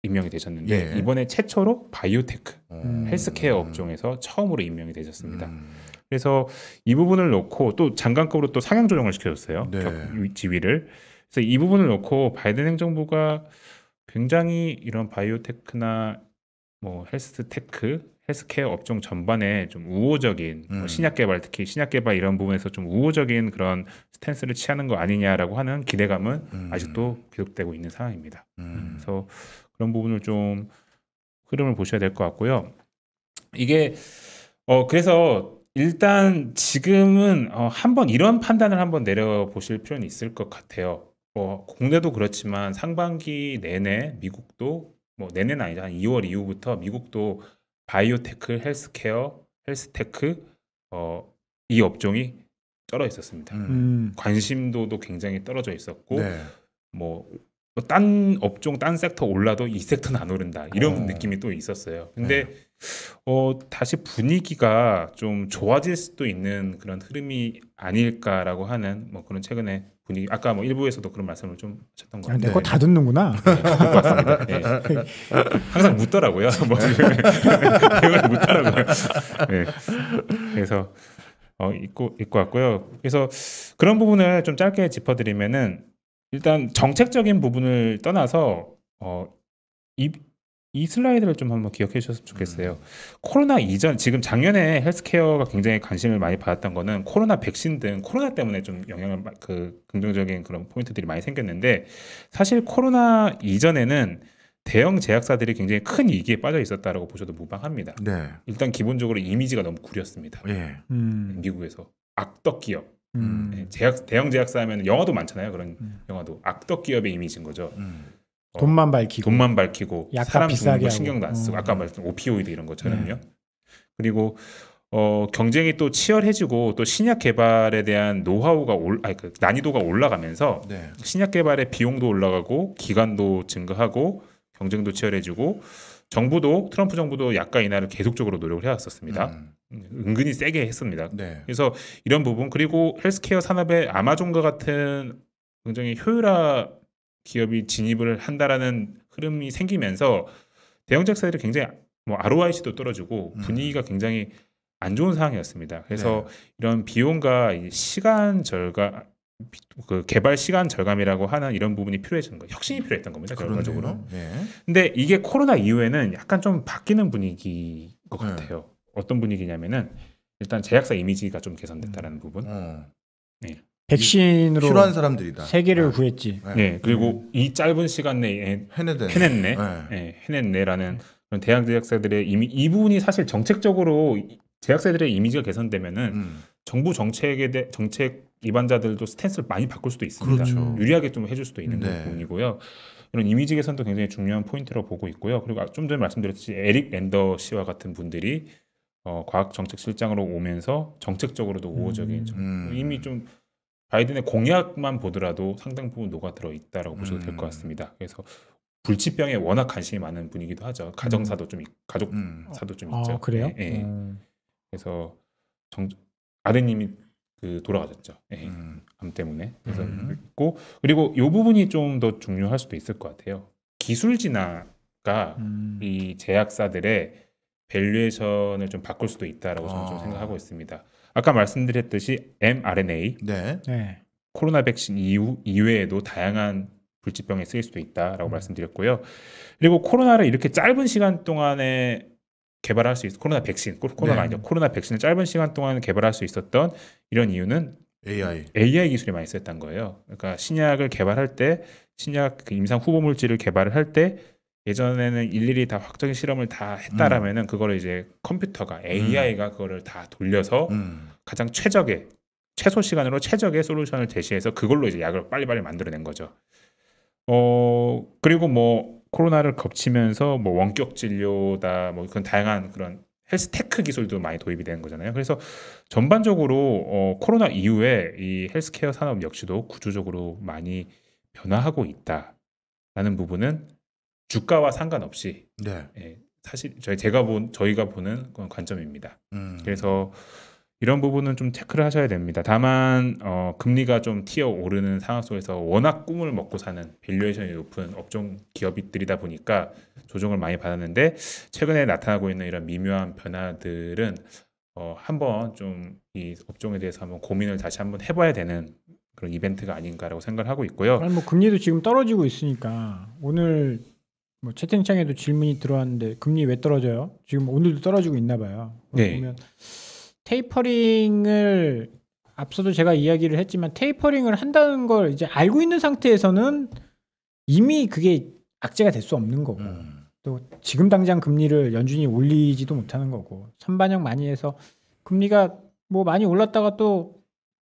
임명이 되셨는데 예. 이번에 최초로 바이오테크 음. 헬스케어 업종에서 처음으로 임명이 되셨습니다. 음. 그래서 이 부분을 놓고 또 장관급으로 또 상향 조정을 시켜줬어요. 네. 지위를. 그래서 이 부분을 놓고 바이든 행정부가 굉장히 이런 바이오테크나 뭐 헬스테크, 헬스케어 업종 전반에 좀 우호적인 뭐 음. 뭐 신약 개발 특히 신약 개발 이런 부분에서 좀 우호적인 그런 스탠스를 취하는 거 아니냐라고 하는 기대감은 음. 아직도 계속되고 있는 상황입니다. 음. 그래서 그런 부분을 좀 흐름을 보셔야 될 것 같고요. 이게 어 그래서 일단 지금은 어 한번 이런 판단을 한번 내려 보실 필요는 있을 것 같아요. 뭐 국내도 그렇지만 상반기 내내 미국도 뭐 내내는 아니죠. 한 2월 이후부터 미국도 바이오테크, 헬스케어, 헬스테크 어 이 업종이 떨어 있었습니다. 음. 관심도도 굉장히 떨어져 있었고 네. 뭐뭐 딴 업종, 딴 섹터 올라도 이 섹터는 안 오른다. 이런 어. 느낌이 또 있었어요. 네. 근데 네. 어, 다시 분위기가 좀 좋아질 수도 있는 그런 흐름이 아닐까라고 하는 뭐 그런 최근에 분위기 아까 뭐 일부에서도 그런 말씀을 좀 하셨던 것 아, 같아요. 내 거 다 듣는구나. 네, 네. [LAUGHS] 항상 묻더라고요. [LAUGHS] 뭐 대화를 묻더라고요. 네. 그래서 어, 있고 있고 왔고요 그래서 그런 부분을 좀 짧게 짚어드리면은 일단 정책적인 부분을 떠나서 어, 이, 이 슬라이드를 좀 한번 기억해 주셨으면 좋겠어요. 음. 코로나 이전 지금 작년에 헬스케어가 굉장히 관심을 많이 받았던 거는 코로나 백신 등 코로나 때문에 좀 영향을 그 긍정적인 그런 포인트들이 많이 생겼는데 사실 코로나 이전에는 대형 제약사들이 굉장히 큰 위기에 빠져 있었다라고 보셔도 무방합니다. 네. 일단 기본적으로 이미지가 너무 구렸습니다. 예. 음. 미국에서 악덕 기업 음. 제약, 음, 예, 대형 제약사 하면 영화도 많잖아요. 그런 음. 영화도 악덕 기업의 이미지인 거죠. 음. 어, 돈만 밝히고 돈만 밝히고 사람 죽는 거 신경도 안 쓰고 어. 아까 말했던 오피오이드 이런 것처럼요. 네. 그리고 어, 경쟁이 또 치열해지고 또 신약 개발에 대한 노하우가 올, 아니, 그 난이도가 올라가면서 네. 신약 개발의 비용도 올라가고 기간도 증가하고 경쟁도 치열해지고 정부도 트럼프 정부도 약가 인하를 계속적으로 노력을 해왔었습니다. 음. 은근히 세게 했습니다. 네. 그래서 이런 부분 그리고 헬스케어 산업에 아마존과 같은 굉장히 효율화 기업이 진입을 한다라는 흐름이 생기면서 대형적 사들이 굉장히 뭐 ROIC도 떨어지고 음. 분위기가 음. 굉장히 안 좋은 상황이었습니다. 그래서 네. 이런 비용과 시간 절감 그 개발 시간 절감이라고 하는 이런 부분이 필요해진 거 혁신이 필요했던 겁니다 결과적으로. 네. 근데 이게 코로나 이후에는 약간 좀 바뀌는 분위기인 것 네. 같아요. 어떤 분위기냐면은 일단 제약사 이미지가 좀 개선됐다라는 음. 부분. 음. 네.
백신으로 필요한 사람들이다. 세계를 네. 구했지. 네. 네. 그리고
음. 이 짧은 시간 내에 해내네. 해냈네. 네. 네. 해냈네라는 그런 대학 제약사들의 이미 이 부분이 사실 정책적으로 제약사들의 이미지가 개선되면은 음. 정부 정책에 대 정책 위반자들도 스탠스를 많이 바꿀 수도 있습니다. 그렇죠. 유리하게 좀 해줄 수도 있는 네. 부분이고요. 이런 이미지 개선도 굉장히 중요한 포인트로 보고 있고요. 그리고 아, 좀 전에 말씀드렸듯이 에릭 랜더 씨와 같은 분들이 어, 과학정책실장으로 오면서 정책적으로도 음. 우호적인 음, 음. 이미 좀 바이든의 공약만 보더라도 상당 부분 녹아 들어 있다라고 보셔도 될것 음. 같습니다. 그래서 불치병에 워낙 관심이 많은 분이기도 하죠. 음. 가정사도 좀 가족사도 좀 어, 있죠. 아, 그래요? 예, 예. 그래서 정, 아드님이 그 돌아가셨죠. 예. 암 때문에. 그래서 있고 그리고 이 부분이 좀 더 중요할 수도 있을 것 같아요. 기술진화가 이 제약사들의 밸류에이션을 좀 바꿀 수도 있다라고 저는 좀 아. 생각하고 있습니다. 아까 말씀드렸듯이 mRNA 네. 네. 코로나 백신 이후 이외에도 다양한 불치병에 쓰일 수도 있다라고 음. 말씀드렸고요. 그리고 코로나를 이렇게 짧은 시간 동안에 개발할 수 있, 코로나 백신, 코로나가 네. 아니죠. 코로나 백신을 짧은 시간 동안 개발할 수 있었던 이런 이유는 AI. AI 기술이 많이 쓰였던 거예요. 그러니까 신약을 개발할 때, 신약 그 임상 후보 물질을 개발을 할때 예전에는 일일이 다 확정의 실험을 다 했다라면은 음. 그거를 이제 컴퓨터가 음. AI가 그거를 다 돌려서 음. 가장 최적의 최소 시간으로 최적의 솔루션을 제시해서 그걸로 이제 약을 빨리빨리 만들어낸 거죠. 어 그리고 뭐 코로나를 겹치면서 뭐 원격 진료다 뭐 그런 다양한 그런 헬스테크 기술도 많이 도입이 되는 거잖아요. 그래서 전반적으로 어, 코로나 이후에 이 헬스케어 산업 역시도 구조적으로 많이 변화하고 있다라는 부분은 주가와 상관없이 네. 예, 사실 저희 제가 본 저희가 보는 관점입니다. 음. 그래서 이런 부분은 좀 체크를 하셔야 됩니다. 다만 어, 금리가 좀 튀어 오르는 상황 속에서 워낙 꿈을 먹고 사는 밸류에이션이 높은 업종 기업들이다 보니까 조정을 많이 받았는데 최근에 나타나고 있는 이런 미묘한 변화들은 어, 한번 좀 이 업종에 대해서 한번 고민을 다시 한번 해봐야 되는 그런 이벤트가 아닌가라고 생각을 하고 있고요. 아니 뭐
금리도 지금 떨어지고 있으니까 오늘 뭐 채팅창에도 질문이 들어왔는데 금리 왜 떨어져요? 지금 오늘도 떨어지고 있나 봐요. 네. 보면 테이퍼링을 앞서도 제가 이야기를 했지만 테이퍼링을 한다는 걸 이제 알고 있는 상태에서는 이미 그게 악재가 될 수 없는 거고 음. 또 지금 당장 금리를 연준이 올리지도 못하는 거고 선반영 많이 해서 금리가 뭐 많이 올랐다가 또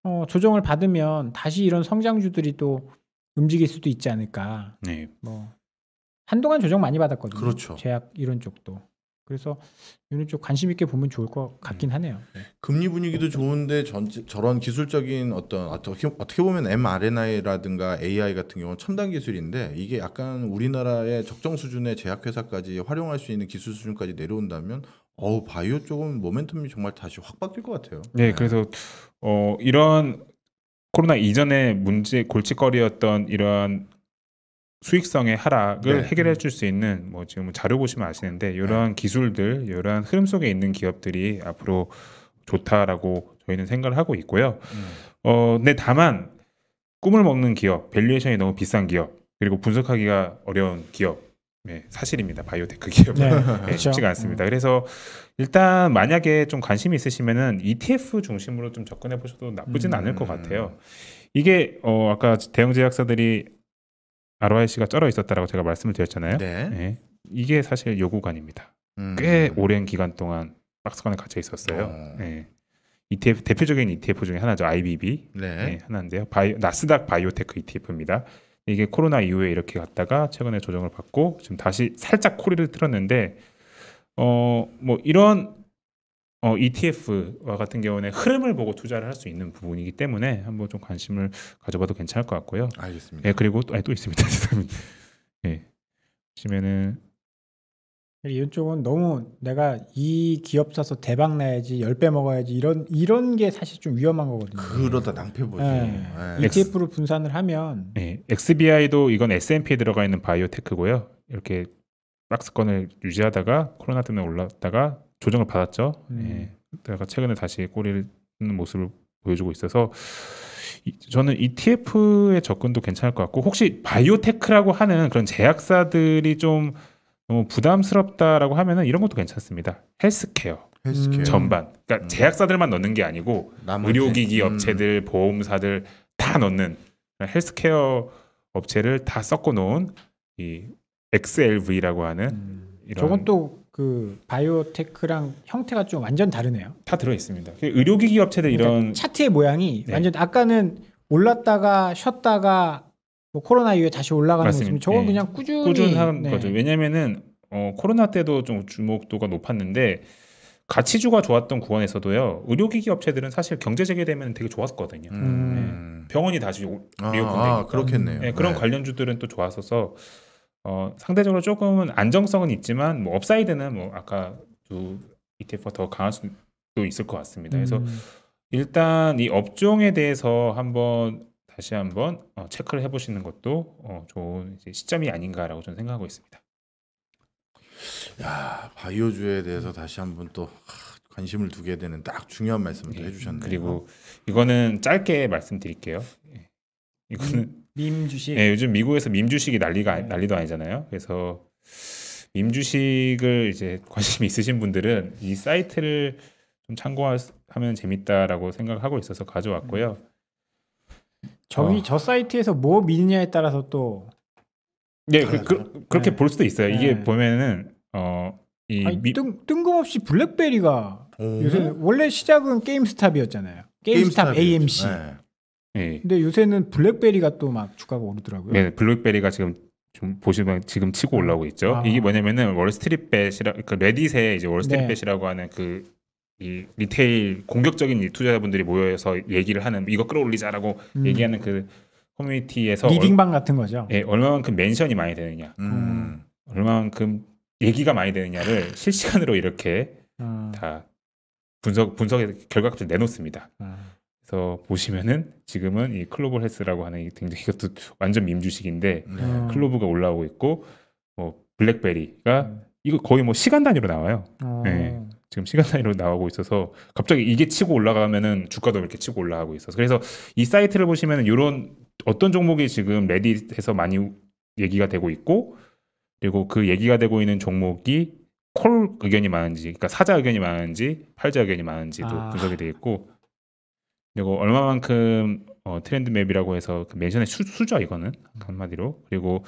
어, 조정을 받으면 다시 이런 성장주들이 또 움직일 수도 있지 않을까.
네. 뭐
한동안 조정 많이 받았거든요. 그렇죠. 제약 이런 쪽도. 그래서 이런 쪽 관심 있게 보면 좋을 것 음. 같긴 음. 하네요. 네.
금리 분위기도 좋은데 전, 저런 기술적인 어떤 어떻게, 어떻게 보면 mRNA라든가 AI 같은 경우는 첨단 기술인데 이게 약간 우리나라의 적정 수준의 제약회사까지 활용할 수 있는 기술 수준까지 내려온다면 어우 바이오 쪽은 모멘텀이 정말 다시 확 바뀔 것 같아요. 네,
그래서 어, 이런 코로나 이전에 문제 골칫거리였던 이러한 수익성의 하락을 네. 해결해 음. 줄수 있는 뭐 지금 자료 보시면 아시는데 네. 이러한 네. 기술들, 이러한 흐름 속에 있는 기업들이 앞으로 좋다라고 저희는 생각을 하고 있고요. 음. 어, 근데 다만 꿈을 먹는 기업, 밸류에이션이 너무 비싼 기업, 그리고 분석하기가 어려운 기업. 네, 사실입니다. 바이오테크 기업은 네, 네 그렇죠. 쉽지가 않습니다. 음. 그래서 일단 만약에 좀 관심이 있으시면은 ETF 중심으로 좀 접근해 보셔도 나쁘진 음. 않을 것 같아요. 이게 어 아까 대형 제약사들이 ROIC가 쩔어 있었다라고 제가 말씀을 드렸잖아요. 네. 네. 이게 사실 요구관입니다. 음. 꽤 오랜 기간 동안 박스권에 갇혀 있었어요. 어. 네. 예. ETF 대표적인 ETF 중에 하나죠. IBB 네. 예, 하나인데요. 바이, 나스닥 바이오테크 ETF입니다. 이게 코로나 이후에 이렇게 갔다가 최근에 조정을 받고 지금 다시 살짝 코리를 틀었는데 어뭐 이런 어, ETF와 같은 경우는 흐름을 보고 투자를 할 수 있는 부분이기 때문에 한번 좀 관심을 가져봐도 괜찮을 것 같고요. 알겠습니다. 예, 그리고 또, 아니, 또 있습니다. [LAUGHS] 예. 보시면은
이쪽은 너무 내가 이 기업 사서 대박 나야지 열배 먹어야지 이런 이런 게 사실 좀 위험한 거거든요. 그러다 낭패 보지. 예. 네. 예. 네. ETF로 분산을 하면
네. 예, XBI도 이건 S&P에 들어가 있는 바이오테크고요. 이렇게 박스권을 유지하다가 코로나 때문에 올랐다가 조정을 받았죠. 음. 예. 그러 최근에 다시 꼬리는 모습을 보여주고 있어서 이, 저는 ETF의 접근도 괜찮을 것 같고 혹시 바이오테크라고 하는 그런 제약사들이 좀 너무 부담스럽다라고 하면은 이런 것도 괜찮습니다. 헬스케어. 헬스케어. 전반. 그러니까 음. 제약사들만 넣는 게 아니고 의료기기 음. 업체들, 보험사들 다 넣는 헬스케어 업체를 다 섞어 놓은 이 XLV라고 하는 음. 이런 저건
또그 바이오테크랑 형태가 좀 완전 다르네요. 다 들어 있습니다. 그 의료기기 업체들 그러니까 이런 차트의 모양이 네. 완전 아까는 올랐다가 쉬었다가 뭐 코로나 이후에 다시 올라가는 모습. 저건 네. 그냥 꾸준히 꾸준한 네. 거죠.
왜냐면은 어, 코로나 때도 좀 주목도가 높았는데 가치주가 좋았던 구간에서도요. 의료기기 업체들은 사실 경제 재개되면 되게 좋았거든요. 음. 네. 병원이 다시 리오픈되니까 아, 아, 그렇겠네요. 네, 그런 네. 관련주들은 또 좋았어서 어, 상대적으로 조금은 안정성은 있지만 뭐 업사이드는 뭐 아까 두 ETF가 더 강할 수도 있을 것 같습니다. 그래서 음. 일단 이 업종에 대해서 한번 다시 한번 어, 체크를 해보시는 것도 어, 좋은 시점이 아닌가라고 저는 생각하고 있습니다.
야 바이오주에 대해서 다시 한번 또 관심을 두게 되는 딱 중요한 말씀을 예, 해주셨네요. 그리고 이거는 짧게 말씀드릴게요.
예, 이거는 음. 밈 주식. 네, 요즘 미국에서 밈 주식이 난리가 네. 난리도 아니잖아요. 그래서 밈 주식을 이제 관심 있으신 분들은 이 사이트를 좀 참고하면 재밌다라고 생각하고 있어서 가져왔고요.
네. 저기 어. 저 사이트에서 뭐믿느냐에 따라서 또 네, 그, 그, 그렇게 네. 볼 수도 있어요. 이게 네. 보면은 어, 이 아니, 미... 뜬, 뜬금없이 블랙베리가 음. 요새 원래 시작은 게임스탑이었잖아요. 게임스탑, 게임스탑 AMC. 네. 예. 근데 요새는 블랙베리가 또 막 주가가 오르더라고요. 네,
블랙베리가 지금 좀 보시면 지금 치고 올라오고 있죠. 아. 이게 뭐냐면은 월스트리트배시라 그 그러니까 레딧에 이제 월스트리트배시라고 네. 하는 그 이 리테일 공격적인 이 투자자분들이 모여서 얘기를 하는 이거 끌어올리자라고 음. 얘기하는 그 커뮤니티에서 리딩방 얼, 같은 거죠. 예, 얼마만큼 멘션이 많이 되느냐, 음. 음. 얼마만큼 얘기가 많이 되느냐를 실시간으로 이렇게 음. 다 분석 분석의 결과값을 내놓습니다. 아. 그래서 보시면은 지금은 이 클로벌 헬스라고 하는 굉장히 이것도 완전 민주식인데 네. 음. 클로브가 올라오고 있고 뭐 블랙베리가 음. 이거 거의 뭐 시간 단위로 나와요. 아. 네. 지금 시간 단위로 나오고 있어서 갑자기 이게 치고 올라가면은 주가도 이렇게 치고 올라가고 있어서 그래서 이 사이트를 보시면은 이런 어떤 종목이 지금 레딧에서 많이 얘기가 되고 있고 그리고 그 얘기가 되고 있는 종목이 콜 의견이 많은지, 그러니까 사자 의견이 많은지 팔자 의견이 많은지도 아. 분석이 되어 있고 그리고 얼마만큼 어, 트렌드 맵이라고 해서 그 멘션의 수, 수죠 이거는 한마디로 그리고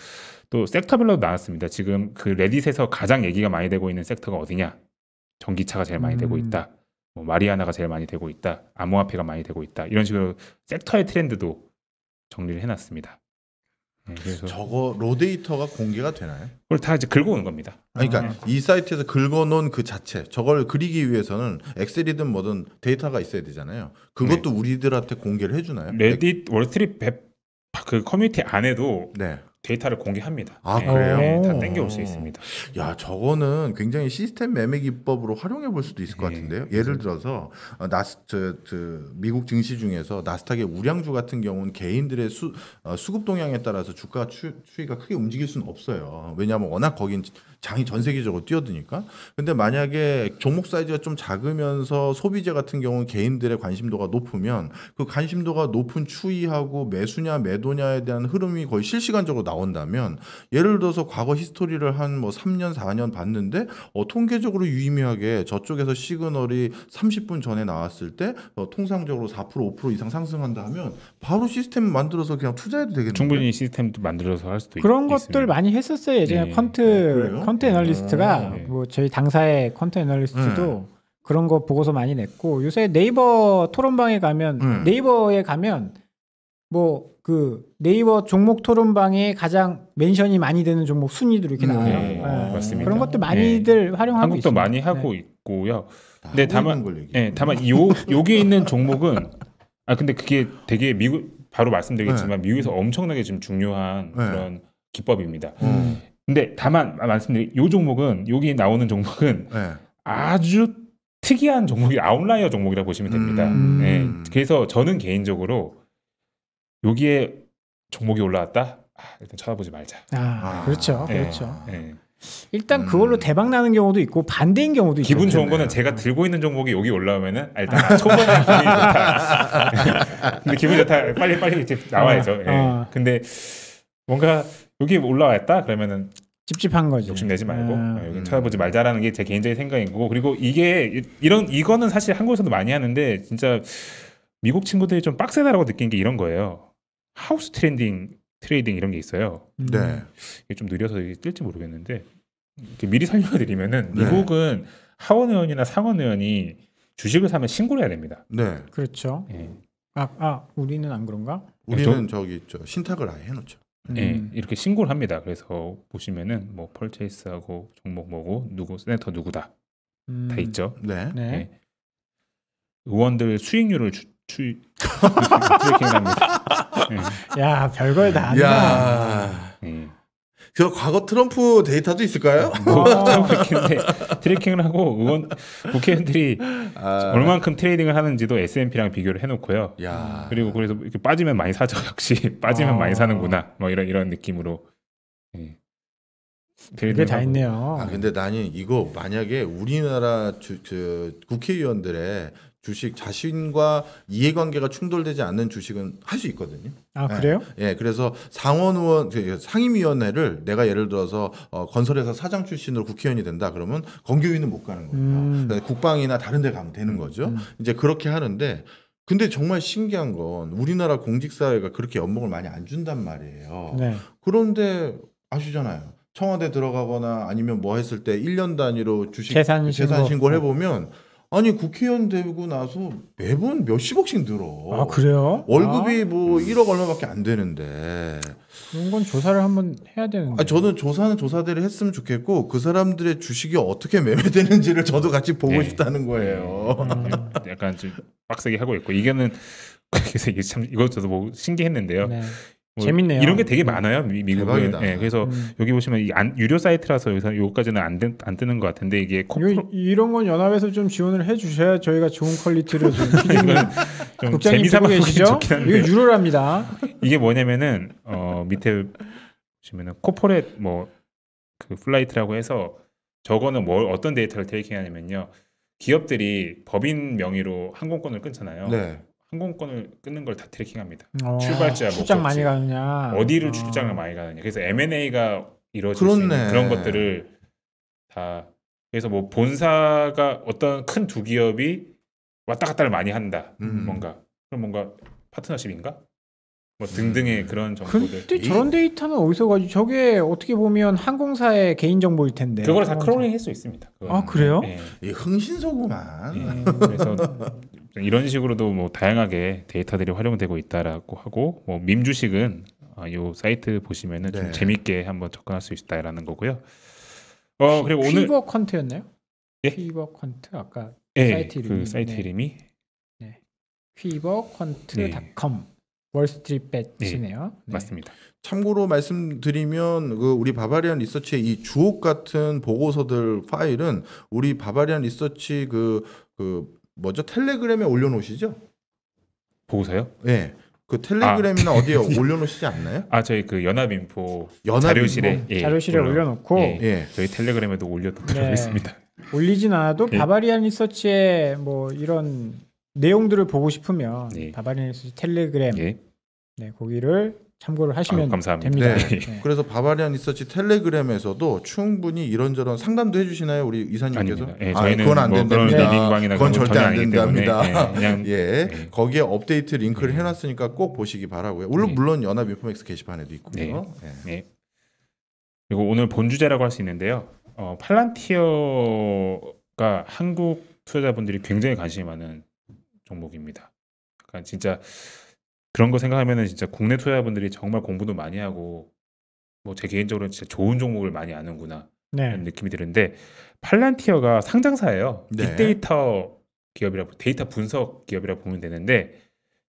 또 섹터별로 나왔습니다. 지금 그 레딧에서 가장 얘기가 많이 되고 있는 섹터가 어디냐? 전기차가 제일 많이 음. 되고 있다. 뭐 마리아나가 제일 많이 되고 있다. 암호화폐가 많이 되고 있다. 이런 식으로 섹터의
트렌드도 정리를 해놨습니다. 음, 그래서 저거 로데이터가 공개가 되나요? 그걸 다 이제 긁어오는 겁니다. 아, 그러니까 아. 이 사이트에서 긁어놓은 그 자체, 저걸 그리기 위해서는 엑셀이든 뭐든 데이터가 있어야 되잖아요. 그것도 네. 우리들한테 공개를 해주나요? 레딧 월스트리트 그 커뮤니티 안에도 네. 데이터를 공개합니다. 아 네, 그래요? 네, 다 땡겨올 수 있습니다. 야 저거는 굉장히 시스템 매매 기법으로 활용해 볼 수도 있을 것 예, 같은데요. 예. 를 들어서 어, 나스 저, 저, 미국 증시 중에서 나스닥의 우량주 같은 경우는 개인들의 수, 어, 수급 동향에 따라서 주가 추, 추이가 크게 움직일 수는 없어요. 왜냐하면 워낙 거긴 장이 전 세계적으로 뛰어드니까. 근데 만약에 종목 사이즈가 좀 작으면서 소비재 같은 경우는 개인들의 관심도가 높으면 그 관심도가 높은 추이하고 매수냐 매도냐에 대한 흐름이 거의 실시간적으로 나온다면 예를 들어서 과거 히스토리를 한 뭐 3년 4년 봤는데 어, 통계적으로 유의미하게 저쪽에서 시그널이 30분 전에 나왔을 때 어, 통상적으로 4% 5% 이상 상승한다 하면 바로 시스템 만들어서 그냥 투자해도 되겠네 충분히 시스템도 만들어서 할 수도 그런 있,
것들 많이 했었어요. 예전에 네. 예. 컨트 아, 컨트 음. 애널리스트가 아, 네. 뭐 저희 당사의 컨트 애널리스트도 네. 그런 거 보고서 많이 냈고 요새 네이버 토론방에 가면 음. 네이버에 가면 뭐 그 네이버 종목 토론방에 가장 멘션이 많이 되는 종목 순위도 이렇게 나와요. 아, 맞습니다. 그런 것도 네. 많이들 활용하고 있습니다. 많이 네. 하고
있고요. 네, 다만 예, 다만 요 여기 있는 종목은 [LAUGHS] 아 근데 그게 되게 미국 바로 말씀드리겠지만 네. 미국에서 엄청나게 지금 중요한 네. 그런 기법입니다. 음. 근데 다만 말씀드린 요 종목은 여기 나오는 종목은 네. 아주 특이한 종목이 아웃라이어 종목이라 고 보시면 됩니다. 음. 네. 그래서 저는 개인적으로 여기에 종목이 올라왔다. 아, 일단 쳐다보지 말자.
아, 아. 그렇죠, 네. 그렇죠. 네. 일단 음. 그걸로 대박 나는 경우도 있고 반대인 경우도 있고 기분 좋은
거는 제가 들고 있는 종목이 여기 올라오면은 아, 일단 아. 아, 초반에 기분 좋다. [LAUGHS] 근데 기분 좋다. 빨리 빨리 아, 나와야죠. 어, 예. 어. 근데 뭔가 여기 올라왔다 그러면은 찝찝한 거지. 욕심내지 말고 아, 여기 음. 쳐다보지 말자라는 게 제 개인적인 생각이고 그리고 이게 이런 이거는 사실 한국에서도 많이 하는데 진짜 미국 친구들이 좀 빡세다라고 느낀 게 이런 거예요. 하우스 트렌딩 트레이딩 이런 게 있어요. 음. 네. 이게 좀 느려서 이게 뜰지 모르겠는데 이렇게 미리 설명드리면은 [LAUGHS] 네. 미국은 하원 의원이나 상원 의원이 주식을 사면 신고를 해야 됩니다. 네.
그렇죠. 예. 아, 아, 우리는 안 그런가? 우리는
저, 저기 저 신탁을 아예 해놓죠. 네, 음. 이렇게 신고를 합니다. 그래서 보시면은 뭐 펄체이스하고 종목 뭐고 누구 세네터 누구다
음. 다 있죠. 네. 네.
네. 의원들 수익률을 추, 추 트래킹합니다.
음. 야, 별걸 다 한다. 음. 그 과거 트럼프 데이터도 있을까요? 아, 뭐, 트 트래킹을 하고 의원 국회의원들이 아... 얼만큼
트레이딩을 하는지도 S&P랑 비교를 해놓고요. 야... 그리고 그래서 이렇게 빠지면 많이 사죠. [LAUGHS] 역시 빠지면 아... 많이 사는구나.
뭐 이런 이런 느낌으로. 예. 그게 다 있네요. 아 근데 나는 이거 만약에 우리나라 주, 저, 국회의원들의 주식 자신과 이해관계가 충돌되지 않는 주식은 할 수 있거든요. 아 예. 그래요? 예, 예 그래서 상원의원 그 상임위원회를 내가 예를 들어서 어, 건설회사 사장 출신으로 국회의원이 된다 그러면 건교위는 못 가는 거예요. 음. 그러니까 국방이나 다른데 가면 되는 거죠. 음. 이제 그렇게 하는데 근데 정말 신기한 건 우리나라 공직사회가 그렇게 연봉을 많이 안 준단 말이에요. 네. 그런데 아시잖아요. 청와대 들어가거나 아니면 뭐 했을 때 1년 단위로 주식 재산 신고. 산 신고를 해보면 아니 국회의원 되고 나서 매번 몇십억씩 늘어. 아 그래요? 월급이 아. 뭐 1억 얼마밖에 안 되는데. 그런 건 조사를 한번 해야 되는데. 아 저는 조사는 조사대로 했으면 좋겠고 그 사람들의 주식이 어떻게 매매되는지를 저도 같이 보고 네. 싶다는
거예요. 음, 약간 좀 빡세게 하고 있고 이거는 [LAUGHS] 그래서 이게 참 이것저도 뭐 신기했는데요. 네. 뭐 재밌네요. 이런 게 되게 음. 많아요 미, 미국은. 네, 그래서 음. 여기 보시면 이 안, 유료 사이트라서 여기서 요거까지는 안, 된, 안 뜨는 것 같은데 이게 코프...
요, 이런 건 연합에서 좀 지원을 해주셔야 저희가 좋은 퀄리티로 좀. [LAUGHS] 좀 국장님 재미삼 계시죠? 이게
유료랍니다. 이게 뭐냐면은 어, 밑에 보시면은 코퍼렛뭐그 플라이트라고 해서 저거는 뭘 어떤 데이터를 테이킹하냐면요. 기업들이 법인 명의로 항공권을 끊잖아요. 네. 항공권을 끊는 걸 다 트래킹합니다. 어, 출발지야 뭐 출장 많이 가느냐, 어디를 어. 출장을 많이 가느냐. 그래서 M&A가 이루어질 그렇네. 수 있는 그런 것들을 다 그래서 뭐 본사가 어떤 큰 두 기업이 왔다 갔다를 많이 한다. 음. 뭔가 그럼 뭔가 파트너십인가? 뭐 등등의 음. 그런 정보들. 근데 저런
데이터는 어디서 가지? 저게 어떻게 보면 항공사의 개인 정보일 텐데. 그걸 다 크롤링 할수 있습니다. 그건. 아 그래요? 네. 흥신소구만.
네. 그래서
이런 식으로도 뭐 다양하게 데이터들이 활용되고 있다라고 하고 뭐 밈주식은 아, 요 사이트 보시면은 네. 좀 재밌게 한번 접근할 수 있다라는 거고요. 어 그리고 피, 오늘 피버 컨트였나요? 예? 피버
컨트 아까 예, 사이트 이름이 그 사이트 네. 이름이 네. 네. 피버 컨트닷컴. 월스트리트 예, 배네요 네,
맞습니다. 참고로 말씀드리면 그 우리 바바리안 리서치의 이 주옥 같은 보고서들 파일은 우리 바바리안 리서치 그그 그 뭐죠 텔레그램에 올려놓으시죠?
보고서요? 네.
그 텔레그램이나 아, 어디에 네. 올려놓으시지 않나요?
아 저희 그 연합인포, 연합인포? 자료실에 예, 자료실에 올려놓고 예, 예. 저희 텔레그램에도 올려놓고 네. 있습니다.
올리진 않아도 예. 바바리안 리서치의 뭐 이런 내용들을 보고 싶으면 네. 바바리안스 텔레그램 예.
네, 거기를 참고를
하시면 아, 됩니다. 네. 네.
그래서 바바리안 리서치 텔레그램에서도 충분히 이런저런 상담도 해주시나요, 우리 이사님께서? 네, 아, 그건 안 뭐 된답니다. 그건 절대 안 된답니다. 예, 그냥, [LAUGHS] 예. 예, 거기에 업데이트 링크를 해놨으니까 꼭 보시기 바라고요. 물론 물론 연합 인포맥스 게시판에도 있고요. 네. 네. 그리고 오늘 본
주제라고 할 수 있는데요. 어, 팔란티어가 한국 투자자분들이 굉장히 관심이 많은 종목입니다. 약간 진짜 그런 거 생각하면은 진짜 국내 투자분들이 자 정말 공부도 많이 하고 뭐 제 개인적으로는 진짜 좋은 종목을 많이 아는구나 네. 이런 느낌이 드는데 팔란티어가 상장사예요. 네. 빅데이터 기업이라고 데이터 분석 기업이라고 보면 되는데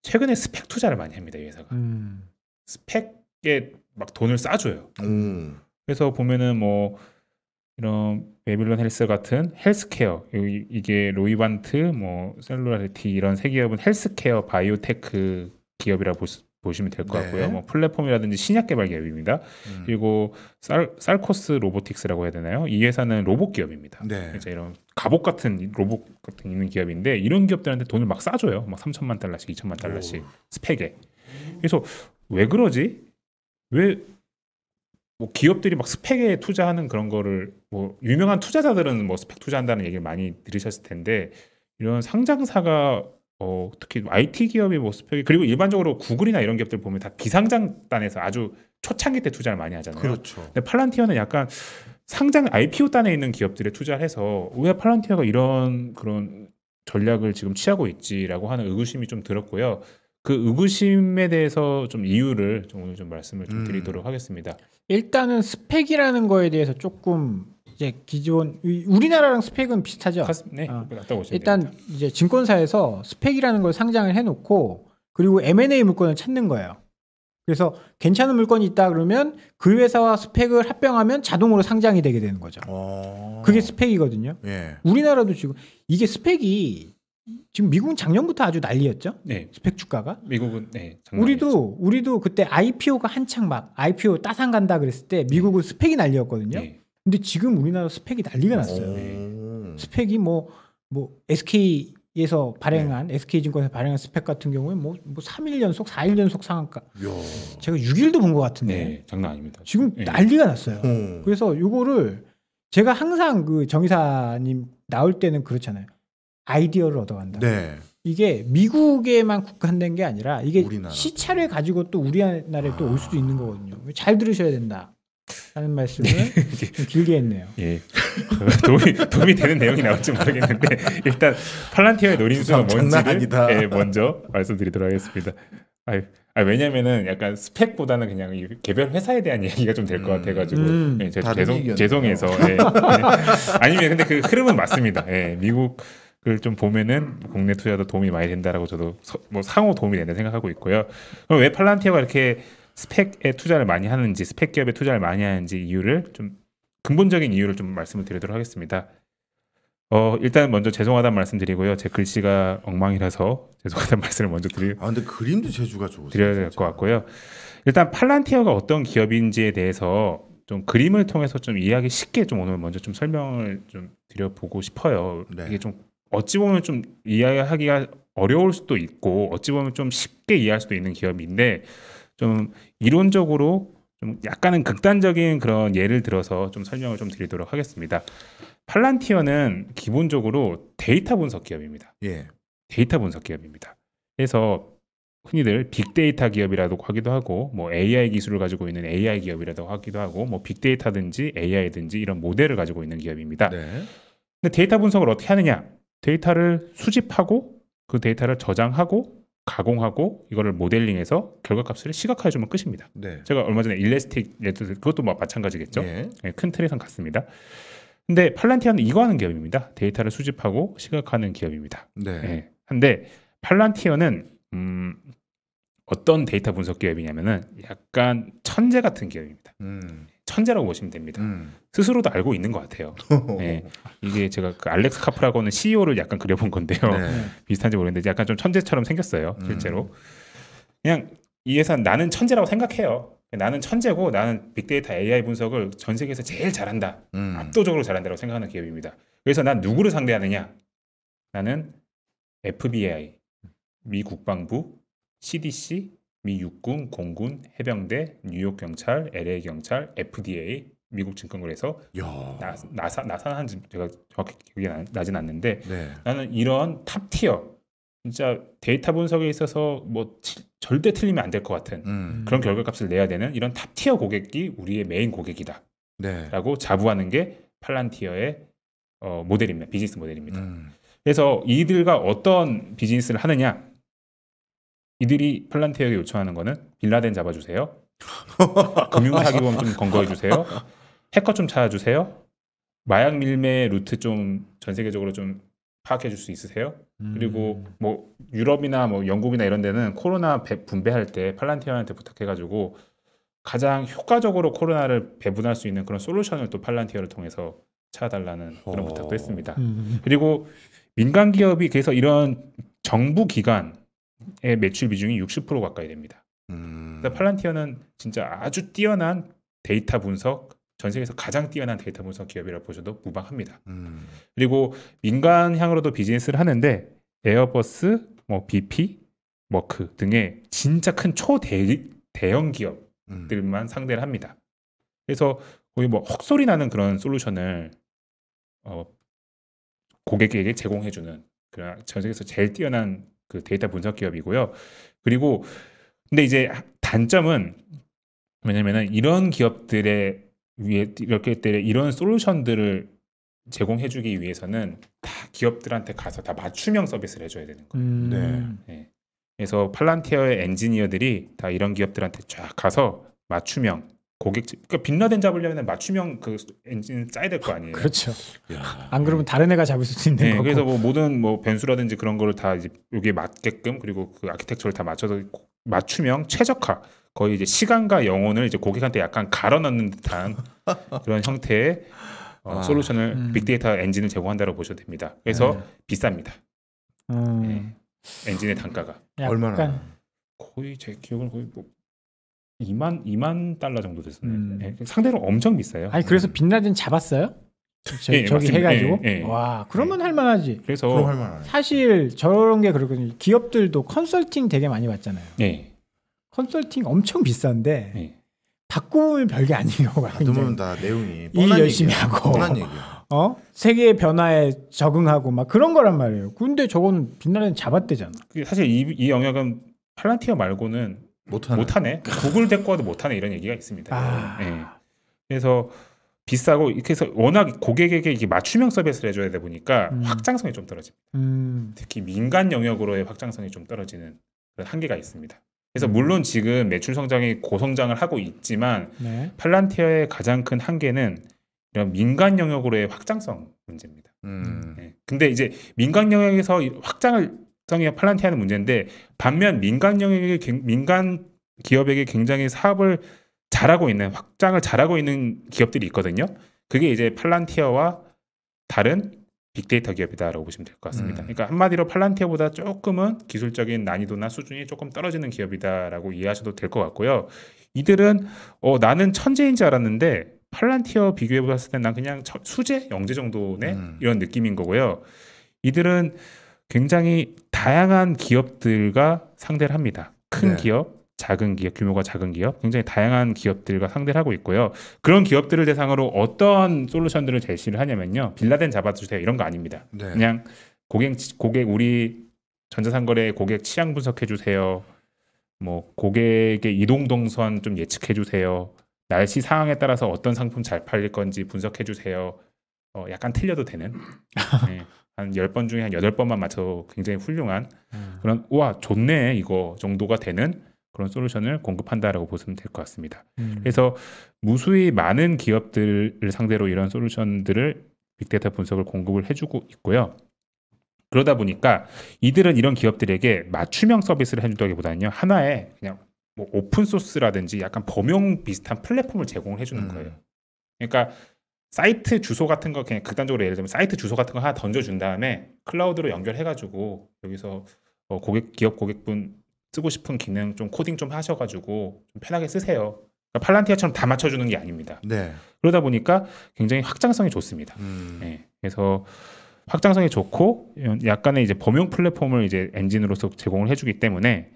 최근에 스펙 투자를 많이 합니다 이
회사가 음. 스펙에
막 돈을 싸줘요. 음. 그래서 보면은 뭐 이런 메밀론 헬스 같은 헬스케어 이게 로이반트, 뭐 셀룰라리티 이런 세 기업은 헬스케어 바이오테크 기업이라 볼 수, 보시면 될것 네. 같고요. 뭐 플랫폼이라든지 신약 개발 기업입니다. 음. 그리고 쌀, 쌀코스 로보틱스라고 해야 되나요? 이 회사는 로봇 기업입니다. 네. 이제 이런 갑옷 같은 로봇 같은 있는 기업인데 이런 기업들한테 돈을 막 싸줘요. 막 3천만 달러씩, 2천만 달러씩 오. 스펙에. 그래서 왜 그러지? 왜뭐 기업들이 막 스펙에 투자하는 그런 거를 뭐 유명한 투자자들은 뭐 스펙 투자한다는 얘기를 많이 들으셨을 텐데 이런 상장사가 어 특히 IT 기업의 뭐스펙 그리고 일반적으로 구글이나 이런 기업들 보면 다 비상장단에서 아주 초창기 때 투자를 많이 하잖아요. 그렇죠. 근데 팔란티어는 약간 상장 IPO 단에 있는 기업들에 투자를 해서 왜 팔란티어가 이런 그런 전략을 지금 취하고 있지라고 하는 의구심이 좀 들었고요. 그 의구심에
대해서 좀 이유를 좀 오늘 좀 말씀을 좀 음. 드리도록 음. 하겠습니다. 일단은 스펙이라는 거에 대해서 조금 이제 기존 우리나라랑 스펙은 비슷하죠. 가슴, 네, 어. 일단 됩니다. 이제 증권사에서 스펙이라는 걸 상장을 해놓고 그리고 M&A 물건을 찾는 거예요. 그래서 괜찮은 물건이 있다 그러면 그 회사와 스펙을 합병하면 자동으로 상장이 되게 되는 거죠. 오. 어. 그게 스펙이거든요. 예. 우리나라도 지금 이게 스펙이 지금 미국은 작년부터 아주 난리였죠. 네. 스펙 주가가. 미국은 네. 우리도 아니죠 우리도 그때 IPO가 한창 막 IPO 따상 간다 그랬을 때 미국은 네. 스펙이 난리였거든요. 네. 근데 지금 우리나라 스펙이 난리가 어, 났어요. 네. 스펙이 뭐뭐 뭐 SK에서 발행한 네. SK증권에서 발행한 스펙 같은 경우에 뭐뭐 뭐 3일 뭐 연속, 4일 연속 상한가. 이야. 제가 6일도 본 것 같은데. 네, 장난 아닙니다. 지금 네. 난리가 났어요. 음. 그래서 요거를 제가 항상 그 정의사님 나올 때는 그렇잖아요. 아이디어를 얻어간다. 네. 이게 미국에만 국한된 게 아니라 이게 우리나라. 시차를 가지고 또 우리나라에 아... 또올 수도 있는 거거든요. 잘 들으셔야 된다. 하는 말씀을 네. 좀 길게 했네요. 예. [LAUGHS] 도움이, 도움이 되는 내용이 나올지 모르겠는데 일단 팔란티어의 노림수가 뭔지 예, 먼저
말씀드리도록 하겠습니다. 아유, 아, 왜냐면은 약간 스펙보다는 그냥 개별 회사에 대한 얘기가 좀 될것 음. 같아가지고 음, 예, 죄송, 죄송해서 예, 예. [LAUGHS] 아니면 근데 그 흐름은 맞습니다. 예, 미국 그걸 좀 보면은 국내 투자도 도움이 많이 된다라고 저도 서, 뭐 상호 도움이 된다 생각하고 있고요. 그럼 왜팔란티아가 이렇게 스펙에 투자를 많이 하는지 스펙 기업에 투자를 많이 하는지 이유를 좀 근본적인 이유를 좀 말씀을 드리도록 하겠습니다. 어 일단 먼저 죄송하다는 말씀드리고요. 제 글씨가 엉망이라서 [LAUGHS] 죄송하다는 말씀을 먼저 드리고. 아 근데 그림도 재주가 좋으세요. 드려야 될 것 같고요. 일단 팔란티아가 어떤 기업인지에 대해서 좀 그림을 통해서 좀 이해하기 쉽게 좀 오늘 먼저 좀 설명을 좀 드려보고 싶어요. 네. 이게 좀 어찌 보면 좀 이해하기가 어려울 수도 있고 어찌 보면 좀 쉽게 이해할 수도 있는 기업인데 좀 이론적으로 좀 약간은 극단적인 그런 예를 들어서 좀 설명을 좀 드리도록 하겠습니다. 팔란티어는 기본적으로 데이터 분석 기업입니다. 예. 데이터 분석 기업입니다. 그래서 흔히들 빅데이터 기업이라고 하기도 하고 뭐 AI 기술을 가지고 있는 AI 기업이라고 하기도 하고 뭐 빅데이터든지 AI든지 이런 모델을 가지고 있는 기업입니다. 네. 근데 데이터 분석을 어떻게 하느냐? 데이터를 수집하고 그 데이터를 저장하고 가공하고 이거를 모델링해서 결과값을 시각화해 주면 끝입니다. 네. 제가 얼마 전에 일레스틱 그것도 뭐 마찬가지겠죠. 네. 네 큰 틀에선 같습니다. 근데 팔란티아는 이거 하는 기업입니다. 데이터를 수집하고 시각화하는 기업입니다. 네. 한데 네. 팔란티어는 음, 어떤 데이터 분석 기업이냐면은 약간 천재 같은 기업입니다. 음. 천재라고 보시면 됩니다. 음. 스스로도 알고 있는 것 같아요. [LAUGHS] 네. 이게 제가 그 알렉스 카프라고는 CEO를 약간 그려본 건데요. 네. [LAUGHS] 비슷한지 모르겠는데 약간 좀 천재처럼 생겼어요. 음. 실제로 음. 그냥 이 회사는 나는 천재라고 생각해요. 나는 천재고 나는 빅데이터 AI 분석을 전 세계에서 제일 잘한다. 음. 압도적으로 잘한다고 생각하는 기업입니다. 그래서 난 누구를 상대하느냐? 나는 FBI, 미 국방부, CDC, 미 육군, 공군, 해병대, 뉴욕 경찰, LA 경찰, FDA, 미국 증권거래소, 나, 나사, 나사는 제가 정확히 기억이 나, 나진 않는데 네. 나는 이런 탑 티어 진짜 데이터 분석에 있어서 뭐 치, 절대 틀리면 안 될 것 같은 음. 그런 결과값을 내야 되는 이런 탑 티어 고객이 우리의 메인 고객이다. 네. 라고 자부하는 게 팔란티어의 어, 모델입니다. 비즈니스 모델입니다. 음. 그래서 이들과 어떤 비즈니스를 하느냐 이들이 플란테어에게 요청하는 거는 빌라덴 잡아주세요. [LAUGHS] 금융 사기범 좀 검거해 주세요. 해커 좀 찾아주세요. 마약 밀매 루트 좀 전 세계적으로 좀 파악해 줄 수 있으세요? 음. 그리고 뭐 유럽이나 뭐 영국이나 이런 데는 코로나 분배할 때 팔란티어한테 부탁해가지고 가장 효과적으로 코로나를 배분할 수 있는 그런 솔루션을 또 팔란티어를 통해서 찾아달라는 그런 오. 어. 부탁도 했습니다. 음. 그리고 민간 기업이 그래서 이런 정부 기관 의 매출 비중이 60% 가까이 됩니다. 음. 팔란티어는 진짜 아주 뛰어난 데이터 분석, 전 세계에서 가장 뛰어난 데이터 분석 기업이라고 보셔도 무방합니다. 음. 그리고 민간향으로도 비즈니스를 하는데 에어버스, 뭐 BP, 머크 뭐 그 등의 진짜 큰 초대 대형 기업들만 음. 상대를 합니다. 그래서 거의 뭐 헛소리 나는 그런 솔루션을 어, 고객에게 제공해주는 그 전 세계에서 제일 뛰어난 그 데이터 분석 기업이고요. 그리고 근데 이제 단점은 왜냐면은 이런 기업들의 위에 이렇게 때 이런 솔루션들을 제공해주기 위해서는 다 기업들한테 가서 다 맞춤형 서비스를 해줘야 되는 거예요. 음. 네. 네. 그래서 팔란티어의 엔지니어들이 다 이런 기업들한테 쫙 가서 맞춤형 고객 그러니까 빛나덴 잡으려면 맞춤형 그 엔진을 짜야 될 거
아니에요. 그렇죠. 야. 안 그러면 다른 애가 잡을 수도 있는 네, 거고. 그래서
뭐 모든 뭐 변수라든지 그런 거를 다 이제 여기에 맞게끔 그리고 그 아키텍처를 다 맞춰서 맞춤형 최적화 거의 이제 시간과 영혼을 이제 고객한테 약간 갈아넣는 듯한 [LAUGHS] 그런 형태의 어, 아. 솔루션을 음. 빅데이터 엔진을 제공한다고 보셔도 됩니다. 그래서 네. 비쌉니다. 음. 네. 엔진의 단가가 얼마나? 거의 제 기억은 거의 뭐 2만 2만 달러 정도 됐었는데 음. 네. 상대로 엄청 비싸요. 아니 그래서
빛나든 네. 잡았어요? 저, 예, 저기 맞습니다. 해가지고 예, 예. 와 그러면 예. 할만하지. 그래서 할만하네. 사실 저런 게 그렇거든요. 기업들도 컨설팅 되게 많이 받잖아요. 예. 컨설팅 엄청 비싼데 받고 예. 보면 별게 아니에요. 받으면 [LAUGHS]
다 내용이 일 열심히 얘기야. 하고 뻔한 얘기야.
어 세계의 변화에 적응하고 막 그런 거란 말이에요. 근데 저거 빛나는 잡았대잖아.
그 사실 이, 이 영역은
팔란티어 말고는 못하네.
못하네.
구글 데리고 와도 못하네 이런 얘기가 있습니다. 아... 네. 그래서 비싸고 이렇게 해서 워낙 고객에게 이게 맞춤형 서비스를 해줘야 되다 보니까 음. 확장성이 좀 떨어집니다. 음. 특히 민간 영역으로의 확장성이 좀 떨어지는 그런 한계가 있습니다. 그래서 음. 물론 지금 매출 성장이 고성장을 하고 있지만 네. 팔란티어의 가장 큰 한계는 이런 민간 영역으로의 확장성 문제입니다. 음. 네. 근데 이제 민간 영역에서 확장을 성이 팔란티아는 문제인데 반면 민간 영역에 민간 기업에게 굉장히 사업을 잘하고 있는 확장을 잘하고 있는 기업들이 있거든요. 그게 이제 팔란티어와 다른 빅데이터 기업이다라고 보시면 될 것 같습니다. 음. 그러니까 한마디로 팔란티어보다 조금은 기술적인 난이도나 수준이 조금 떨어지는 기업이다라고 이해하셔도 될 것 같고요. 이들은 어, 나는 천재인 줄 알았는데 팔란티어 비교해 보았을때난 그냥 수제 영재 정도네 음. 이런 느낌인 거고요. 이들은 굉장히 다양한 기업들과 상대를 합니다. 큰 네. 기업, 작은 기업, 규모가 작은 기업, 굉장히 다양한 기업들과 상대를 하고 있고요. 그런 기업들을 대상으로 어떤 솔루션들을 제시를 하냐면요. 빌라덴 잡아주세요. 이런 거 아닙니다. 네. 그냥 고객, 고객, 우리 전자상거래 고객 취향 분석해 주세요. 뭐 고객의 이동 동선 좀 예측해 주세요. 날씨 상황에 따라서 어떤 상품 잘 팔릴 건지 분석해 주세요. 어, 약간 틀려도 되는. [LAUGHS] 네. 한 10번 중에 한 8번만 맞춰도 굉장히 훌륭한 음. 그런 우와 좋네 이거 정도가 되는 그런 솔루션을 공급한다라고 보시면 될 것 같습니다. 음. 그래서 무수히 많은 기업들을 상대로 이런 솔루션들을 빅데이터 분석을 공급을 해주고 있고요. 그러다 보니까 이들은 이런 기업들에게 맞춤형 서비스를 해준다기보다는요 하나의 그냥 뭐 오픈 소스라든지 약간 범용 비슷한 플랫폼을 제공을 해주는 음. 거예요. 그러니까 사이트 주소 같은 거 그냥 극단적으로 예를 들면 사이트 주소 같은 거 하나 던져준 다음에 클라우드로 연결해가지고 여기서 어 고객 기업 고객분 쓰고 싶은 기능 좀 코딩 좀 하셔가지고 좀 편하게 쓰세요. 그러니까 팔란티아처럼 다 맞춰주는 게 아닙니다. 네. 그러다 보니까 굉장히 확장성이 좋습니다. 음. 네. 그래서 확장성이 좋고 약간의 이제 범용 플랫폼을 이제 엔진으로서 제공을 해주기 때문에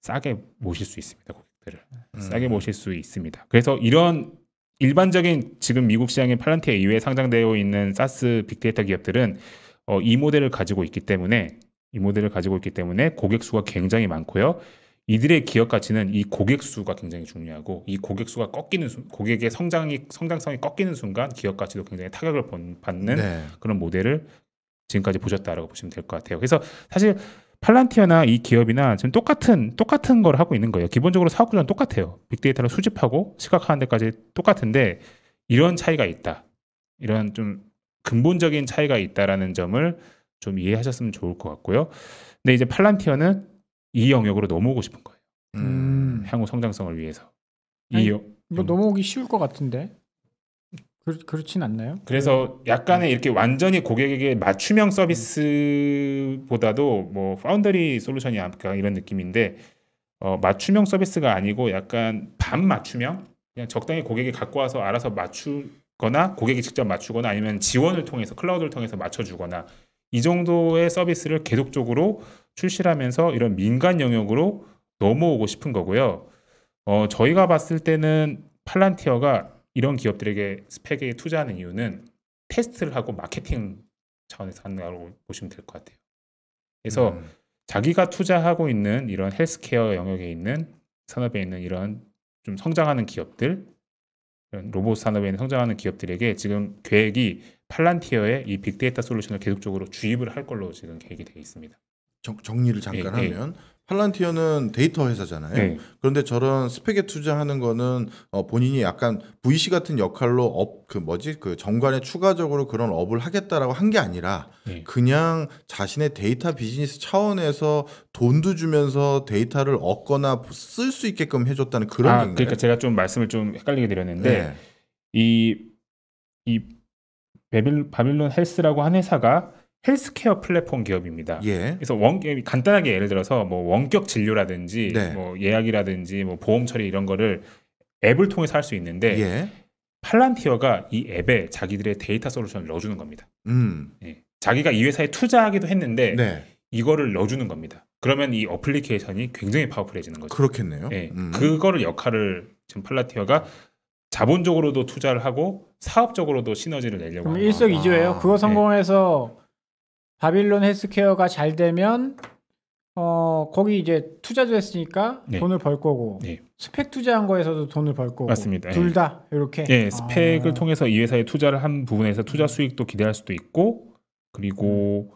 싸게 모실 수 있습니다. 고객들을 음. 싸게 모실 수 있습니다. 그래서 이런 일반적인 지금 미국 시장인 팔란티에 이외에 상장되어 있는 사스 빅데이터 기업들은 어, 이 모델을 가지고 있기 때문에 이 모델을 가지고 있기 때문에 고객 수가 굉장히 많고요. 이들의 기업 가치는 이 고객 수가 굉장히 중요하고 이 고객 수가 꺾이는 수, 고객의 성장이 성장성이 꺾이는 순간 기업 가치도 굉장히 타격을 받는 네. 그런 모델을 지금까지 보셨다라고 보시면 될 것 같아요. 그래서 사실 팔란티아나이 기업이나 지금 똑같은 똑같은 걸 하고 있는 거예요. 기본적으로 사업 구조는 똑같아요. 빅데이터를 수집하고 시각화하는 데까지 똑같은데 이런 차이가 있다. 이런 좀 근본적인 차이가 있다라는 점을 좀 이해하셨으면 좋을 것 같고요. 근데 이제 팔란티아는이 영역으로 넘어오고 싶은 거예요. 음. 향후 성장성을 위해서.
이 아니, 영... 뭐 넘어오기 쉬울 것 같은데. 그렇, 진 않나요?
그래서 네. 약간의 네. 이렇게 완전히 고객에게 맞춤형 서비스보다도 뭐 파운더리 솔루션이 약간 이런 느낌인데 어, 맞춤형 서비스가 아니고 약간 반 맞춤형 그냥 적당히 고객이 갖고 와서 알아서 맞추거나 고객이 직접 맞추거나 아니면 지원을 통해서 클라우드를 통해서 맞춰주거나 이 정도의 서비스를 계속적으로 출시하면서 이런 민간 영역으로 넘어오고 싶은 거고요. 어, 저희가 봤을 때는 팔란티어가 이런 기업들에게 스펙에 투자하는 이유는 테스트를 하고 마케팅 차원에서 한다고 보시면 될 것 같아요. 그래서 음. 자기가 투자하고 있는 이런 헬스케어 영역에 있는 산업에 있는 이런 좀 성장하는 기업들, 이런 로봇 산업에 있는 성장하는 기업들에게 지금 계획이 팔란티어의 이 빅데이터 솔루션을 계속적으로 주입을 할 걸로 지금 계획이 되어 있습니다.
정, 리를 잠깐 예, 예. 하면 예. 팔란티어는 데이터 회사잖아요. 네. 그런데 저런 스펙에 투자하는 거는 어, 본인이 약간 VC 같은 역할로 업 그 뭐지 그 정관에 추가적으로 그런 업을 하겠다라고 한 게 아니라 네. 그냥 자신의 데이터 비즈니스 차원에서 돈도 주면서 데이터를 얻거나 쓸 수 있게끔 해줬다는 그런. 아건가 그러니까 제가 좀 말씀을 좀 헷갈리게 드렸는데 이이
네. 바빌론 헬스라고 한 회사가 헬스케어 플랫폼 기업입니다. 예. 그래서 원, 예, 간단하게 예를 들어서 뭐 원격 진료라든지 네. 뭐 예약이라든지 뭐 보험 처리 이런 거를 앱을 통해서 할 수 있는데 예. 팔란티어가 이 앱에 자기들의 데이터 솔루션을 넣어주는 겁니다. 음. 예. 자기가 이 회사에 투자하기도 했는데 네. 이거를 넣어주는 겁니다. 그러면 이 어플리케이션이 굉장히 파워풀해지는 거죠. 그렇겠네요. 예. 음. 그거를 역할을 지금 팔란티어가 자본적으로도 투자를 하고 사업적으로도 시너지를 내려고 하는 일석이조예요.
아. 그거 예. 성공해서 예. 바빌론 헬스케어가 잘 되면 어 거기 이제 투자도 했으니까 네. 돈을 벌 거고 네. 스펙 투자한 거에서도 돈을 벌 거고 맞습니다. 예. 둘다 이렇게 예, 스펙을 아.
통해서 이 회사에 투자를 한 부분에서 투자 수익도 기대할 수도 있고 그리고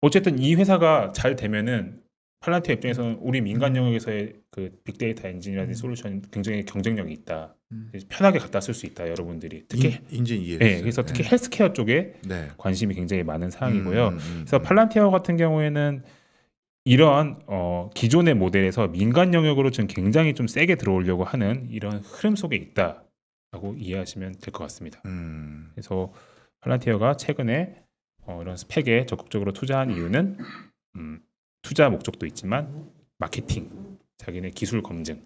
어쨌든 이 회사가 잘 되면은 팔란트어 입장에서는 우리 민간 음. 영역에서의 그 빅데이터 엔진이라든지 음. 솔루션 굉장히 경쟁력이 있다. 음. 편하게 갖다 쓸 수 있다. 여러분들이 특히 인, 진 이해. 네, 그래서 특히 네. 헬스케어 쪽에 네. 관심이 굉장히 많은 사항이고요. 음, 음, 음, 그래서 팔란티어 같은 경우에는 이러한 어, 기존의 모델에서 민간 영역으로 지금 굉장히 좀 세게 들어오려고 하는 이런 흐름 속에 있다라고 이해하시면 될 것 같습니다. 그래서 팔란티어가 최근에 어, 이런 스펙에 적극적으로 투자한 이유는 음, 투자 목적도 있지만 마케팅, 자기네 기술 검증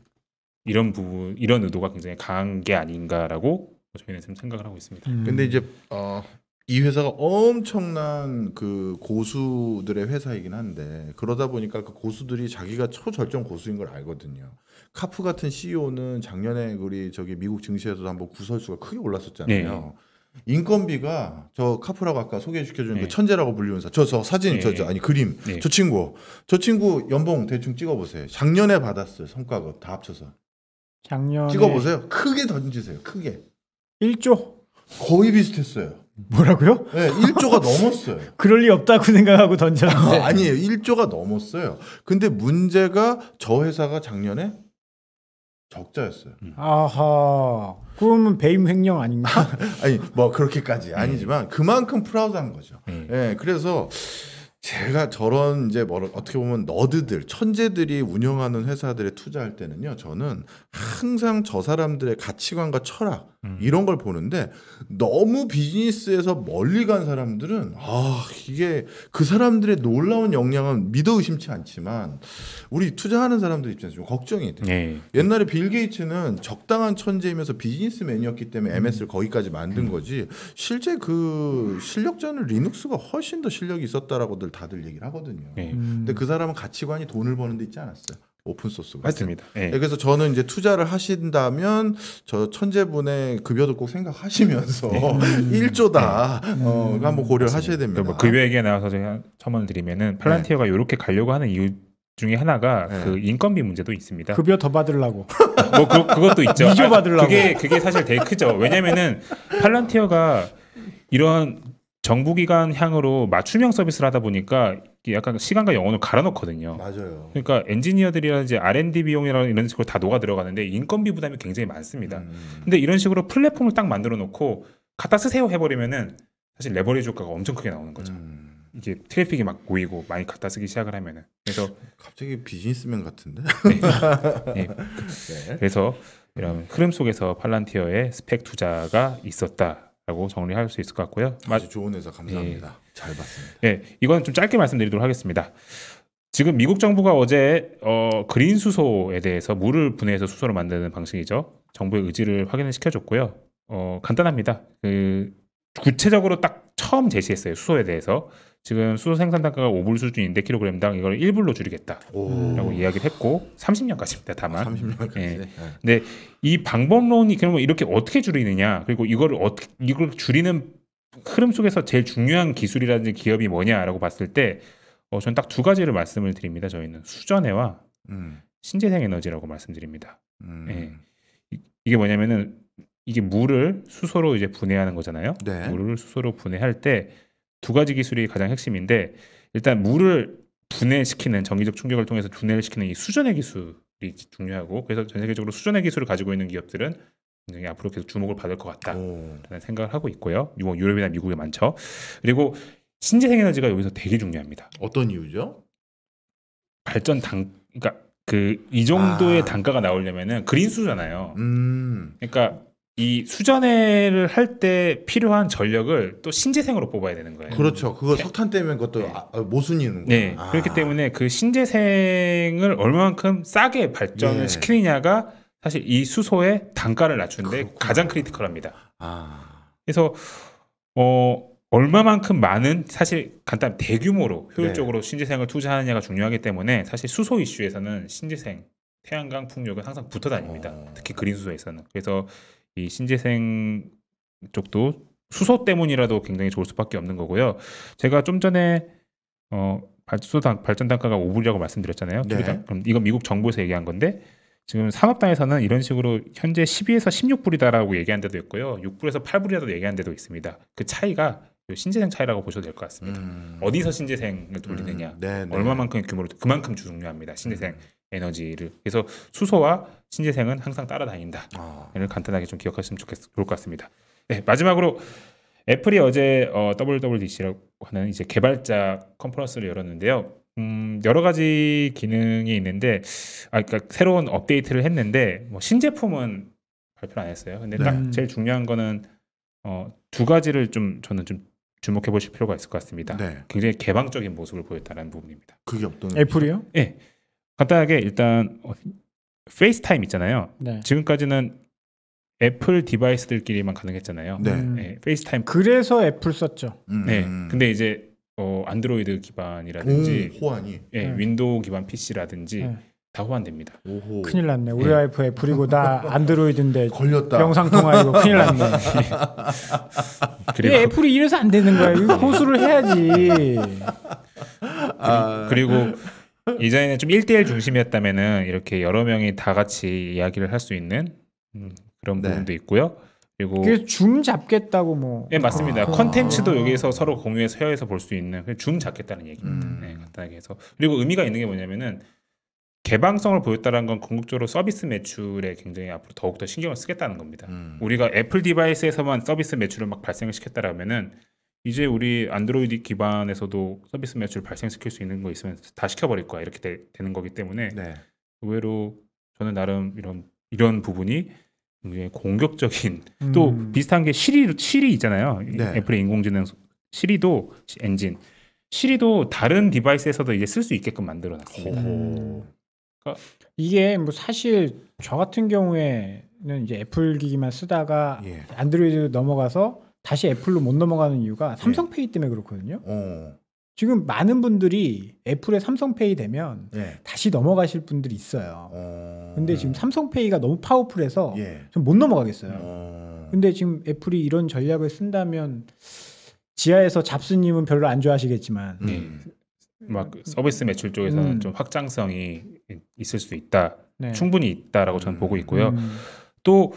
이런 부분 이런 의도가 굉장히 강한 게 아닌가라고 뭐 저희는 지금 생각을 하고 있습니다. 음. 근데 이제
어, 이 회사가 엄청난 그 고수들의 회사이긴 한데 그러다 보니까 그 고수들이 자기가 초절정 고수인 걸 알거든요. 카프 같은 CEO는 작년에 우리 저기 미국 증시에서도 한번 구설수가 크게 올랐었잖아요. 네. 인건비가 저카프라가 아까 소개시켜준 그 네. 그 천재라고 불리는 사, 저, 저 사진, 네. 저, 저, 네. 아니 그림, 네. 저 친구, 저 친구 연봉 대충 찍어보세요. 작년에 받았어요 성과급 다 합쳐서.
작년 찍어보세요. 크게
던지세요. 크게. 1조. 거의 비슷했어요. 뭐라고요? 네, 1조가 넘었어요. [LAUGHS] 그럴 리 없다고 생각하고 던졌는데. 아, 아니에요. 1조가 넘었어요. 근데 문제가 저 회사가 작년에 적자였어요. 음.
아하. 그러면 배임 횡령 아닌가? [LAUGHS]
아니 뭐 그렇게까지 아니지만 그만큼 프라우드한 거죠. 음. 예. 네, 그래서 제가 저런 이제 뭐 어떻게 보면 너드들 천재들이 운영하는 회사들에 투자할 때는요 저는 항상 저 사람들의 가치관과 철학 음. 이런 걸 보는데 너무 비즈니스에서 멀리 간 사람들은 아 이게 그 사람들의 놀라운 역량은 믿어 의심치 않지만 우리 투자하는 사람들 입장에서 좀 걱정이 돼요 네. 옛날에 빌 게이츠는 적당한 천재이면서 비즈니스맨이었기 때문에 MS를 음. 거기까지 만든 음. 거지 실제 그 실력자는 리눅스가 훨씬 더 실력이 있었다라고들 다들 얘기를 하거든요. 네. 근데 그 사람은 가치관이 돈을 버는 데 있지 않았어요. 오픈 소스가 맞습니다. 네. 그래서 저는 이제 투자를 하신다면 저 천재분의 급여도 꼭 생각하시면서 네. 1조다
네.
어,
한번
고려를 하셔야 됩니다. 뭐 급여 그 얘기 나와서 첨언을 드리면은 네. 팔란티어가 이렇게 가려고 하는 이유 중에 하나가 네. 그 인건비 문제도 있습니다. 급여
더 받으려고. [LAUGHS]
뭐 그, 그것도 있죠. 이조 받으려고. 그게 그게 사실 되게 크죠. 왜냐면은 팔란티어가 이런 정부기관 향으로 맞춤형 서비스를 하다 보니까 약간 시간과 영혼을 갈아넣거든요. 맞아요. 그러니까 엔지니어들이라든지 R&D 비용이라는 이런 식으로 다 녹아 들어가는데 인건비 부담이 굉장히 많습니다. 음, 음. 근데 이런 식으로 플랫폼을 딱 만들어 놓고 갖다 쓰세요 해버리면은 사실 레버리지 효과가 엄청 크게 나오는 거죠. 음. 이게 트래픽이 막 모이고 많이 갖다 쓰기 시작을 하면은 그래서
갑자기 비즈니스맨 같은데. [LAUGHS]
네. 네. 네. 그래서 이런 흐름 속에서 팔란티어의 스펙 투자가 있었다. 라고 정리할 수 있을 것 같고요.
아주 좋은 회사 감사합니다. 예. 잘 봤습니다.
예, 이건 좀 짧게 말씀드리도록 하겠습니다. 지금 미국 정부가 어제 어, 그린 수소에 대해서 물을 분해해서 수소로 만드는 방식이죠. 정부의 의지를 확인을 시켜줬고요. 어, 간단합니다. 그 구체적으로 딱 처음 제시했어요. 수소에 대해서 지금 수소 생산 단가가 5불 수준인데 킬로그램당 이걸 1불로 줄이겠다라고 이야기를 했고 30년까지입니다. 다만. 아, 30년까지. 예. 네. 근데 이 방법론이 그러면 이렇게 어떻게 줄이느냐 그리고 이거를 어떻게 이걸 줄이는 흐름 속에서 제일 중요한 기술이라든지 기업이 뭐냐라고 봤을 때 어, 저는 딱 두 가지를 말씀을 드립니다. 저희는 수전해와 음. 신재생 에너지라고 말씀드립니다. 음. 예. 이게 뭐냐면은 이게 물을 수소로 이제 분해하는 거잖아요. 네. 물을 수소로 분해할 때두 가지 기술이 가장 핵심인데 일단 물을 분해시키는 전기적 충격을 통해서 분해를 시키는 이 수전의 기술이 중요하고 그래서 전 세계적으로 수전의 기술을 가지고 있는 기업들은 굉장히 앞으로 계속 주목을 받을 것 같다라는 오. 생각을 하고 있고요. 뭐 유럽이나 미국에 많죠. 그리고 신재생 에너지가 여기서 되게 중요합니다. 어떤 이유죠? 발전 당 그러니까 그 이 정도의 아. 단가가 나오려면은 그린수잖아요. 음. 그러니까 이 수전회를 할 때 필요한 전력을 또 신재생으로 뽑아야 되는 거예요. 그렇죠. 그거 네. 석탄 때문에 그것도 네. 아, 어, 모순이는 거예요. 네. 아. 그렇기 때문에 그 신재생을 얼마만큼 싸게 발전을 네. 시키느냐가 사실 이 수소의 단가를 낮추는데 가장 크리티컬합니다. 아. 그래서 어 얼마만큼 많은 사실 간단 대규모로 네. 효율적으로 신재생을 투자하느냐가 중요하기 때문에 사실 수소 이슈에서는 신재생 태양광 풍력은 항상 붙어 다닙니다. 어. 특히 그린 수소에서는. 그래서 이 신재생 쪽도 수소 때문이라도 굉장히 좋을 수밖에 없는 거고요. 제가 좀 전에 어, 발수 발전 단가가 5불이라고 말씀드렸잖아요. 네. 그러니까 그럼 이건 미국 정부에서 얘기한 건데 지금 산업당에서는 이런 식으로 현재 12에서 16불이다라고 얘기한 데도 있고요. 6불에서 8불이라도 얘기한 데도 있습니다. 그 차이가 신재생 차이라고 보셔도 될 것 같습니다. 음. 어디서 신재생을 돌리느냐, 음. 네, 네. 얼마만큼 규모로 그만큼 중요합니다. 신재생 음. 에너지를 그래서 수소와 신재생은 항상 따라다닌다. 아. 를 간단하게 좀 기억하시면 좋겠 좋을 것 같습니다. 네 마지막으로 애플이 어제 어, WWDC라고 하는 이제 개발자 컨퍼런스를 열었는데요. 음, 여러 가지 기능이 있는데, 아, 그러니까 새로운 업데이트를 했는데, 뭐 신제품은 발표를 안 했어요. 근데 딱 네. 제일 중요한 거는 어, 두 가지를 좀 저는 좀 주목해 보실 필요가 있을 것 같습니다. 네. 굉장히 개방적인 모습을 보였다는 부분입니다. 그게 어떤 애플이요? 네. 간단하게 일단 페이스타임 어, 있잖아요. 네. 지금까지는 애플 디바이스들끼리만 가능했잖아요. 네. 음. 네, 페이스타임.
그래서 애플 썼죠.
음. 네. 근데 이제 어, 안드로이드 기반이라든지 음, 호환이 예, 네. 윈도우 기반 PC라든지 네. 다 호환됩니다. 오호. 큰일 났네. 예. 우리 네. 와이프
애플이고 나 [LAUGHS] 안드로이드인데 걸렸다. 영상 통화이고 큰일 났네. [LAUGHS] [LAUGHS] 그리고 애플이 이래서 안 되는 거야. 이거 고수를 해야지. 아...
그리고 이전에는 좀 1대1 중심이었다면은 이렇게 여러 명이 다 같이 이야기를 할 수 있는 음, 그런 네. 부분도 있고요. 그리고
줌 잡겠다고 뭐. 예, 맞습니다. 아. 컨텐츠도
여기서 에 서로 공유해서 헤어에서 볼 수 있는 그줌 잡겠다는 얘기입니다. 음. 네, 간단하게 해서. 그리고 의미가 있는 게 뭐냐면은 개방성을 보였다는 건 궁극적으로 서비스 매출에 굉장히 앞으로 더욱더 신경을 쓰겠다는 겁니다. 음. 우리가 애플 디바이스에서만 서비스 매출을 막 발생시켰다라면은 을 이제 우리 안드로이드 기반에서도 서비스 매출 발생시킬 수 있는 거 있으면 다 시켜버릴 거야 이렇게 되, 는 거기 때문에 네. 의외로 저는 나름 이런 이런 부분이 굉장히 공격적인 음. 또 비슷한 게 시리 시리 있잖아요 네. 애플의 인공지능 시리도 엔진 시리도 다른 디바이스에서도 이제 쓸 수 있게끔 만들어놨습니다.
그러니까 이게 뭐 사실 저 같은 경우에는 이제 애플 기기만 쓰다가 예. 안드로이드 넘어가서 다시 애플로 못 넘어가는 이유가 네. 삼성페이 때문에 그렇거든요. 어. 지금 많은 분들이 애플에 삼성페이 되면 예. 다시 넘어가실 분들이 있어요. 어... 근데 지금 삼성페이가 너무 파워풀해서 예. 좀못 넘어가겠어요. 어... 근데 지금 애플이 이런 전략을 쓴다면 지하에서 잡스님은 별로 안 좋아하시겠지만 네. 음. 막
서비스 매출 쪽에서는 음. 좀 확장성이 있을 수 있다, 네. 충분히 있다라고 저는 음. 보고 있고요. 음. 또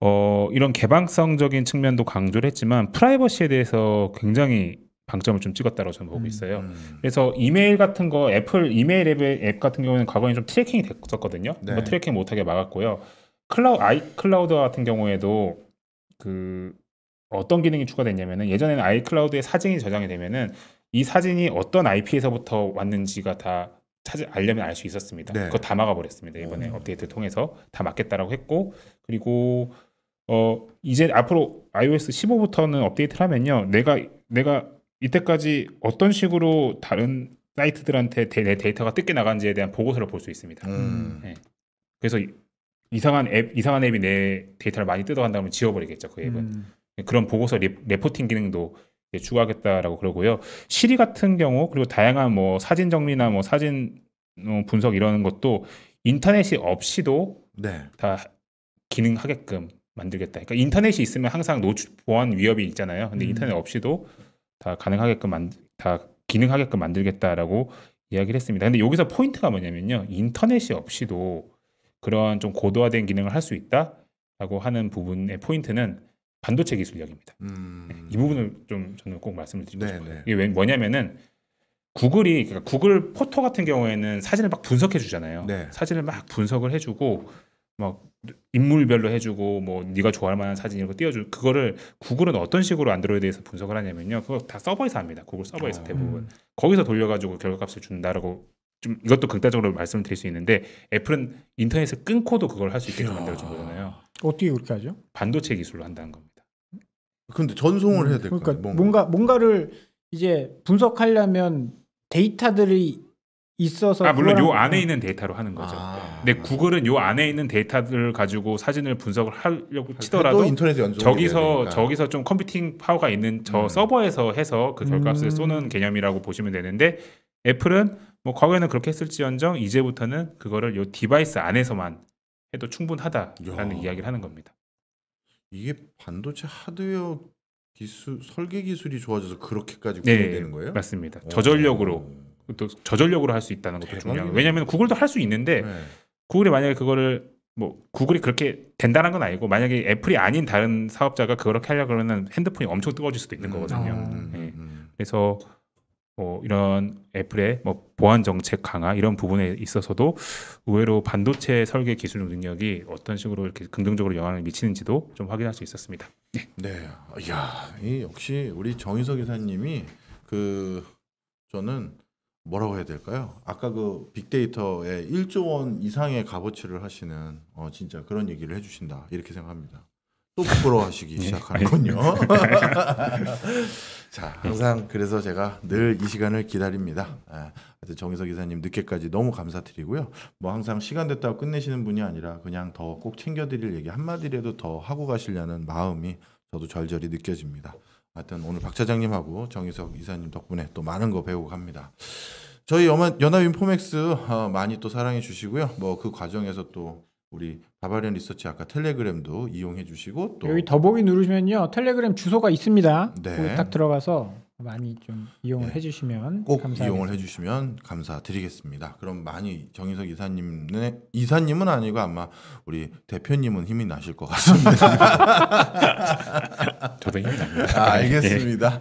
어, 이런 개방성적인 측면도 강조를 했지만 프라이버시에 대해서 굉장히 방점을 좀 찍었다고 저는 보고 음, 있어요. 음. 그래서 이메일 같은 거 애플 이메일 앱, 앱 같은 경우는 과거에 좀 트래킹이 됐었거든요. 네. 트래킹 못하게 막았고요. 클라우 아이 클라우드 같은 경우에도 그 어떤 기능이 추가됐냐면은 예전에는 아이클라우드에 사진이 저장이 되면은 이 사진이 어떤 IP에서부터 왔는지가 다 찾아 알려면 알 수 있었습니다. 네. 그거 다 막아버렸습니다 이번에 오. 업데이트 통해서 다 막겠다라고 했고 그리고 어 이제 앞으로 iOS 15부터는 업데이트를 하면요. 내가 내가 이때까지 어떤 식으로 다른 사이트들한테 내 데이터가 뜯겨 나간지에 대한 보고서를 볼 수 있습니다. 음. 네. 그래서 이상한 앱 이상한 앱이 내 데이터를 많이 뜯어간다면 지워버리겠죠 그 앱은. 음. 네, 그런 보고서 리, 레포팅 기능도 추가하겠다라고 그러고요. 시리 같은 경우 그리고 다양한 뭐 사진 정리나 뭐 사진 어, 분석 이런 것도 인터넷이 없이도 네. 다 기능하게끔 만들겠다. 그러니까 인터넷이 있으면 항상 노출 보안 위협이 있잖아요. 근데 음. 인터넷 없이도 다 가능하게끔 만, 다 기능하게끔 만들겠다라고 이야기를 했습니다. 근데 여기서 포인트가 뭐냐면요. 인터넷이 없이도 그러한 좀 고도화된 기능을 할 수 있다라고 하는 부분의 포인트는 반도체 기술 이야기입니다. 음... 네, 이 부분을 좀 저는 꼭 말씀을 드리고 네네. 싶어요. 네. 이게 왜, 뭐냐면은 구글이 그러니까 구글 포토 같은 경우에는 사진을 막 분석해 주잖아요. 네. 사진을 막 분석을 해주고 막 인물별로 해주고 뭐 네가 좋아할 만한 사진 이런 거 띄워주고 그거를 구글은 어떤 식으로 안드로이드에서 분석을 하냐면요 그거 다 서버에서 합니다 구글 서버에서 어. 대부분 거기서 돌려가지고 결과값을 준다라고 좀 이것도 극단적으로 말씀을 드릴 수 있는데 애플은 인터넷을 끊고도 그걸 할 수 있게 끔 만들어준 거잖아요
어떻게 그렇게 하죠?
반도체 기술로 한다는 겁니다
근데 전송을
음, 해야 될거 그러니까 뭔가 뭔가를 이제 분석하려면 데이터들이 있어서 아 물론 요 안에 네.
있는 데이터로 하는 거죠. 아, 근데 구글은 요 안에 있는 데이터들 가지고 사진을 분석을 하려고 치더라도 저기서 저기서 좀 컴퓨팅 파워가 있는 저 음. 서버에서 해서 그 결값을 음. 쏘는 개념이라고 보시면 되는데 애플은 뭐 과거에는 그렇게 했을지언정 이제부터는 그거를 요 디바이스 안에서만 해도 충분하다라는 야. 이야기를
하는 겁니다. 이게 반도체 하드웨어 기술 설계 기술이 좋아져서 그렇게까지 구현되는 네, 거예요? 맞습니다. 오. 저전력으로 또 저전력으로
할 수 있다는 것도 중요해요. 왜냐하면 구글도 할 수 있는데 네. 구글이 만약에 그거를 뭐 구글이 그렇게 된다는 건 아니고 만약에 애플이 아닌 다른 사업자가 그렇게 하려 그러면 핸드폰이 엄청 뜨거워질 수도 있는 음. 거거든요. 아, 네. 음, 네. 음. 그래서 뭐 이런 애플의 뭐 보안 정책 강화 이런 부분에 있어서도 의외로 반도체 설계 기술 능력이 어떤
식으로 이렇게 긍정적으로 영향을 미치는지도 좀 확인할 수 있었습니다. 네. 네. 이야, 이 역시 우리 정인석 기사님이 그 저는 뭐라고 해야 될까요? 아까 그 빅데이터에 1조 원 이상의 값어치를 하시는 어 진짜 그런 얘기를 해주신다 이렇게 생각합니다. 또 부끄러워하시기 예. 시작하는군요. 예. [LAUGHS] 자, 항상 그래서 제가 늘 이 시간을 기다립니다. 아, 정희석 기사님 늦게까지 너무 감사드리고요. 뭐 항상 시간 됐다고 끝내시는 분이 아니라 그냥 더 꼭 챙겨드릴 얘기 한마디라도 더 하고 가시려는 마음이 저도 절절히 느껴집니다. 하여튼 오늘 박 차장님하고 정희석 이사님 덕분에 또 많은 거 배우고 갑니다. 저희 연합 인포맥스 어, 많이 또 사랑해 주시고요. 뭐 그 과정에서 또 우리 바바리언 리서치 아까 텔레그램도 이용해 주시고 또
여기 더보기 누르시면요 텔레그램 주소가 있습니다. 네. 딱 들어가서 많이 좀 이용을 네. 해주시면 꼭 감사하겠습니다. 이용을
해주시면 감사드리겠습니다. 그럼 많이 정인석 이사님은 이사님은 아니고 아마 우리 대표님은 힘이 나실 것 같습니다. 저도 힘이 납니다. 아, 알겠습니다. 네.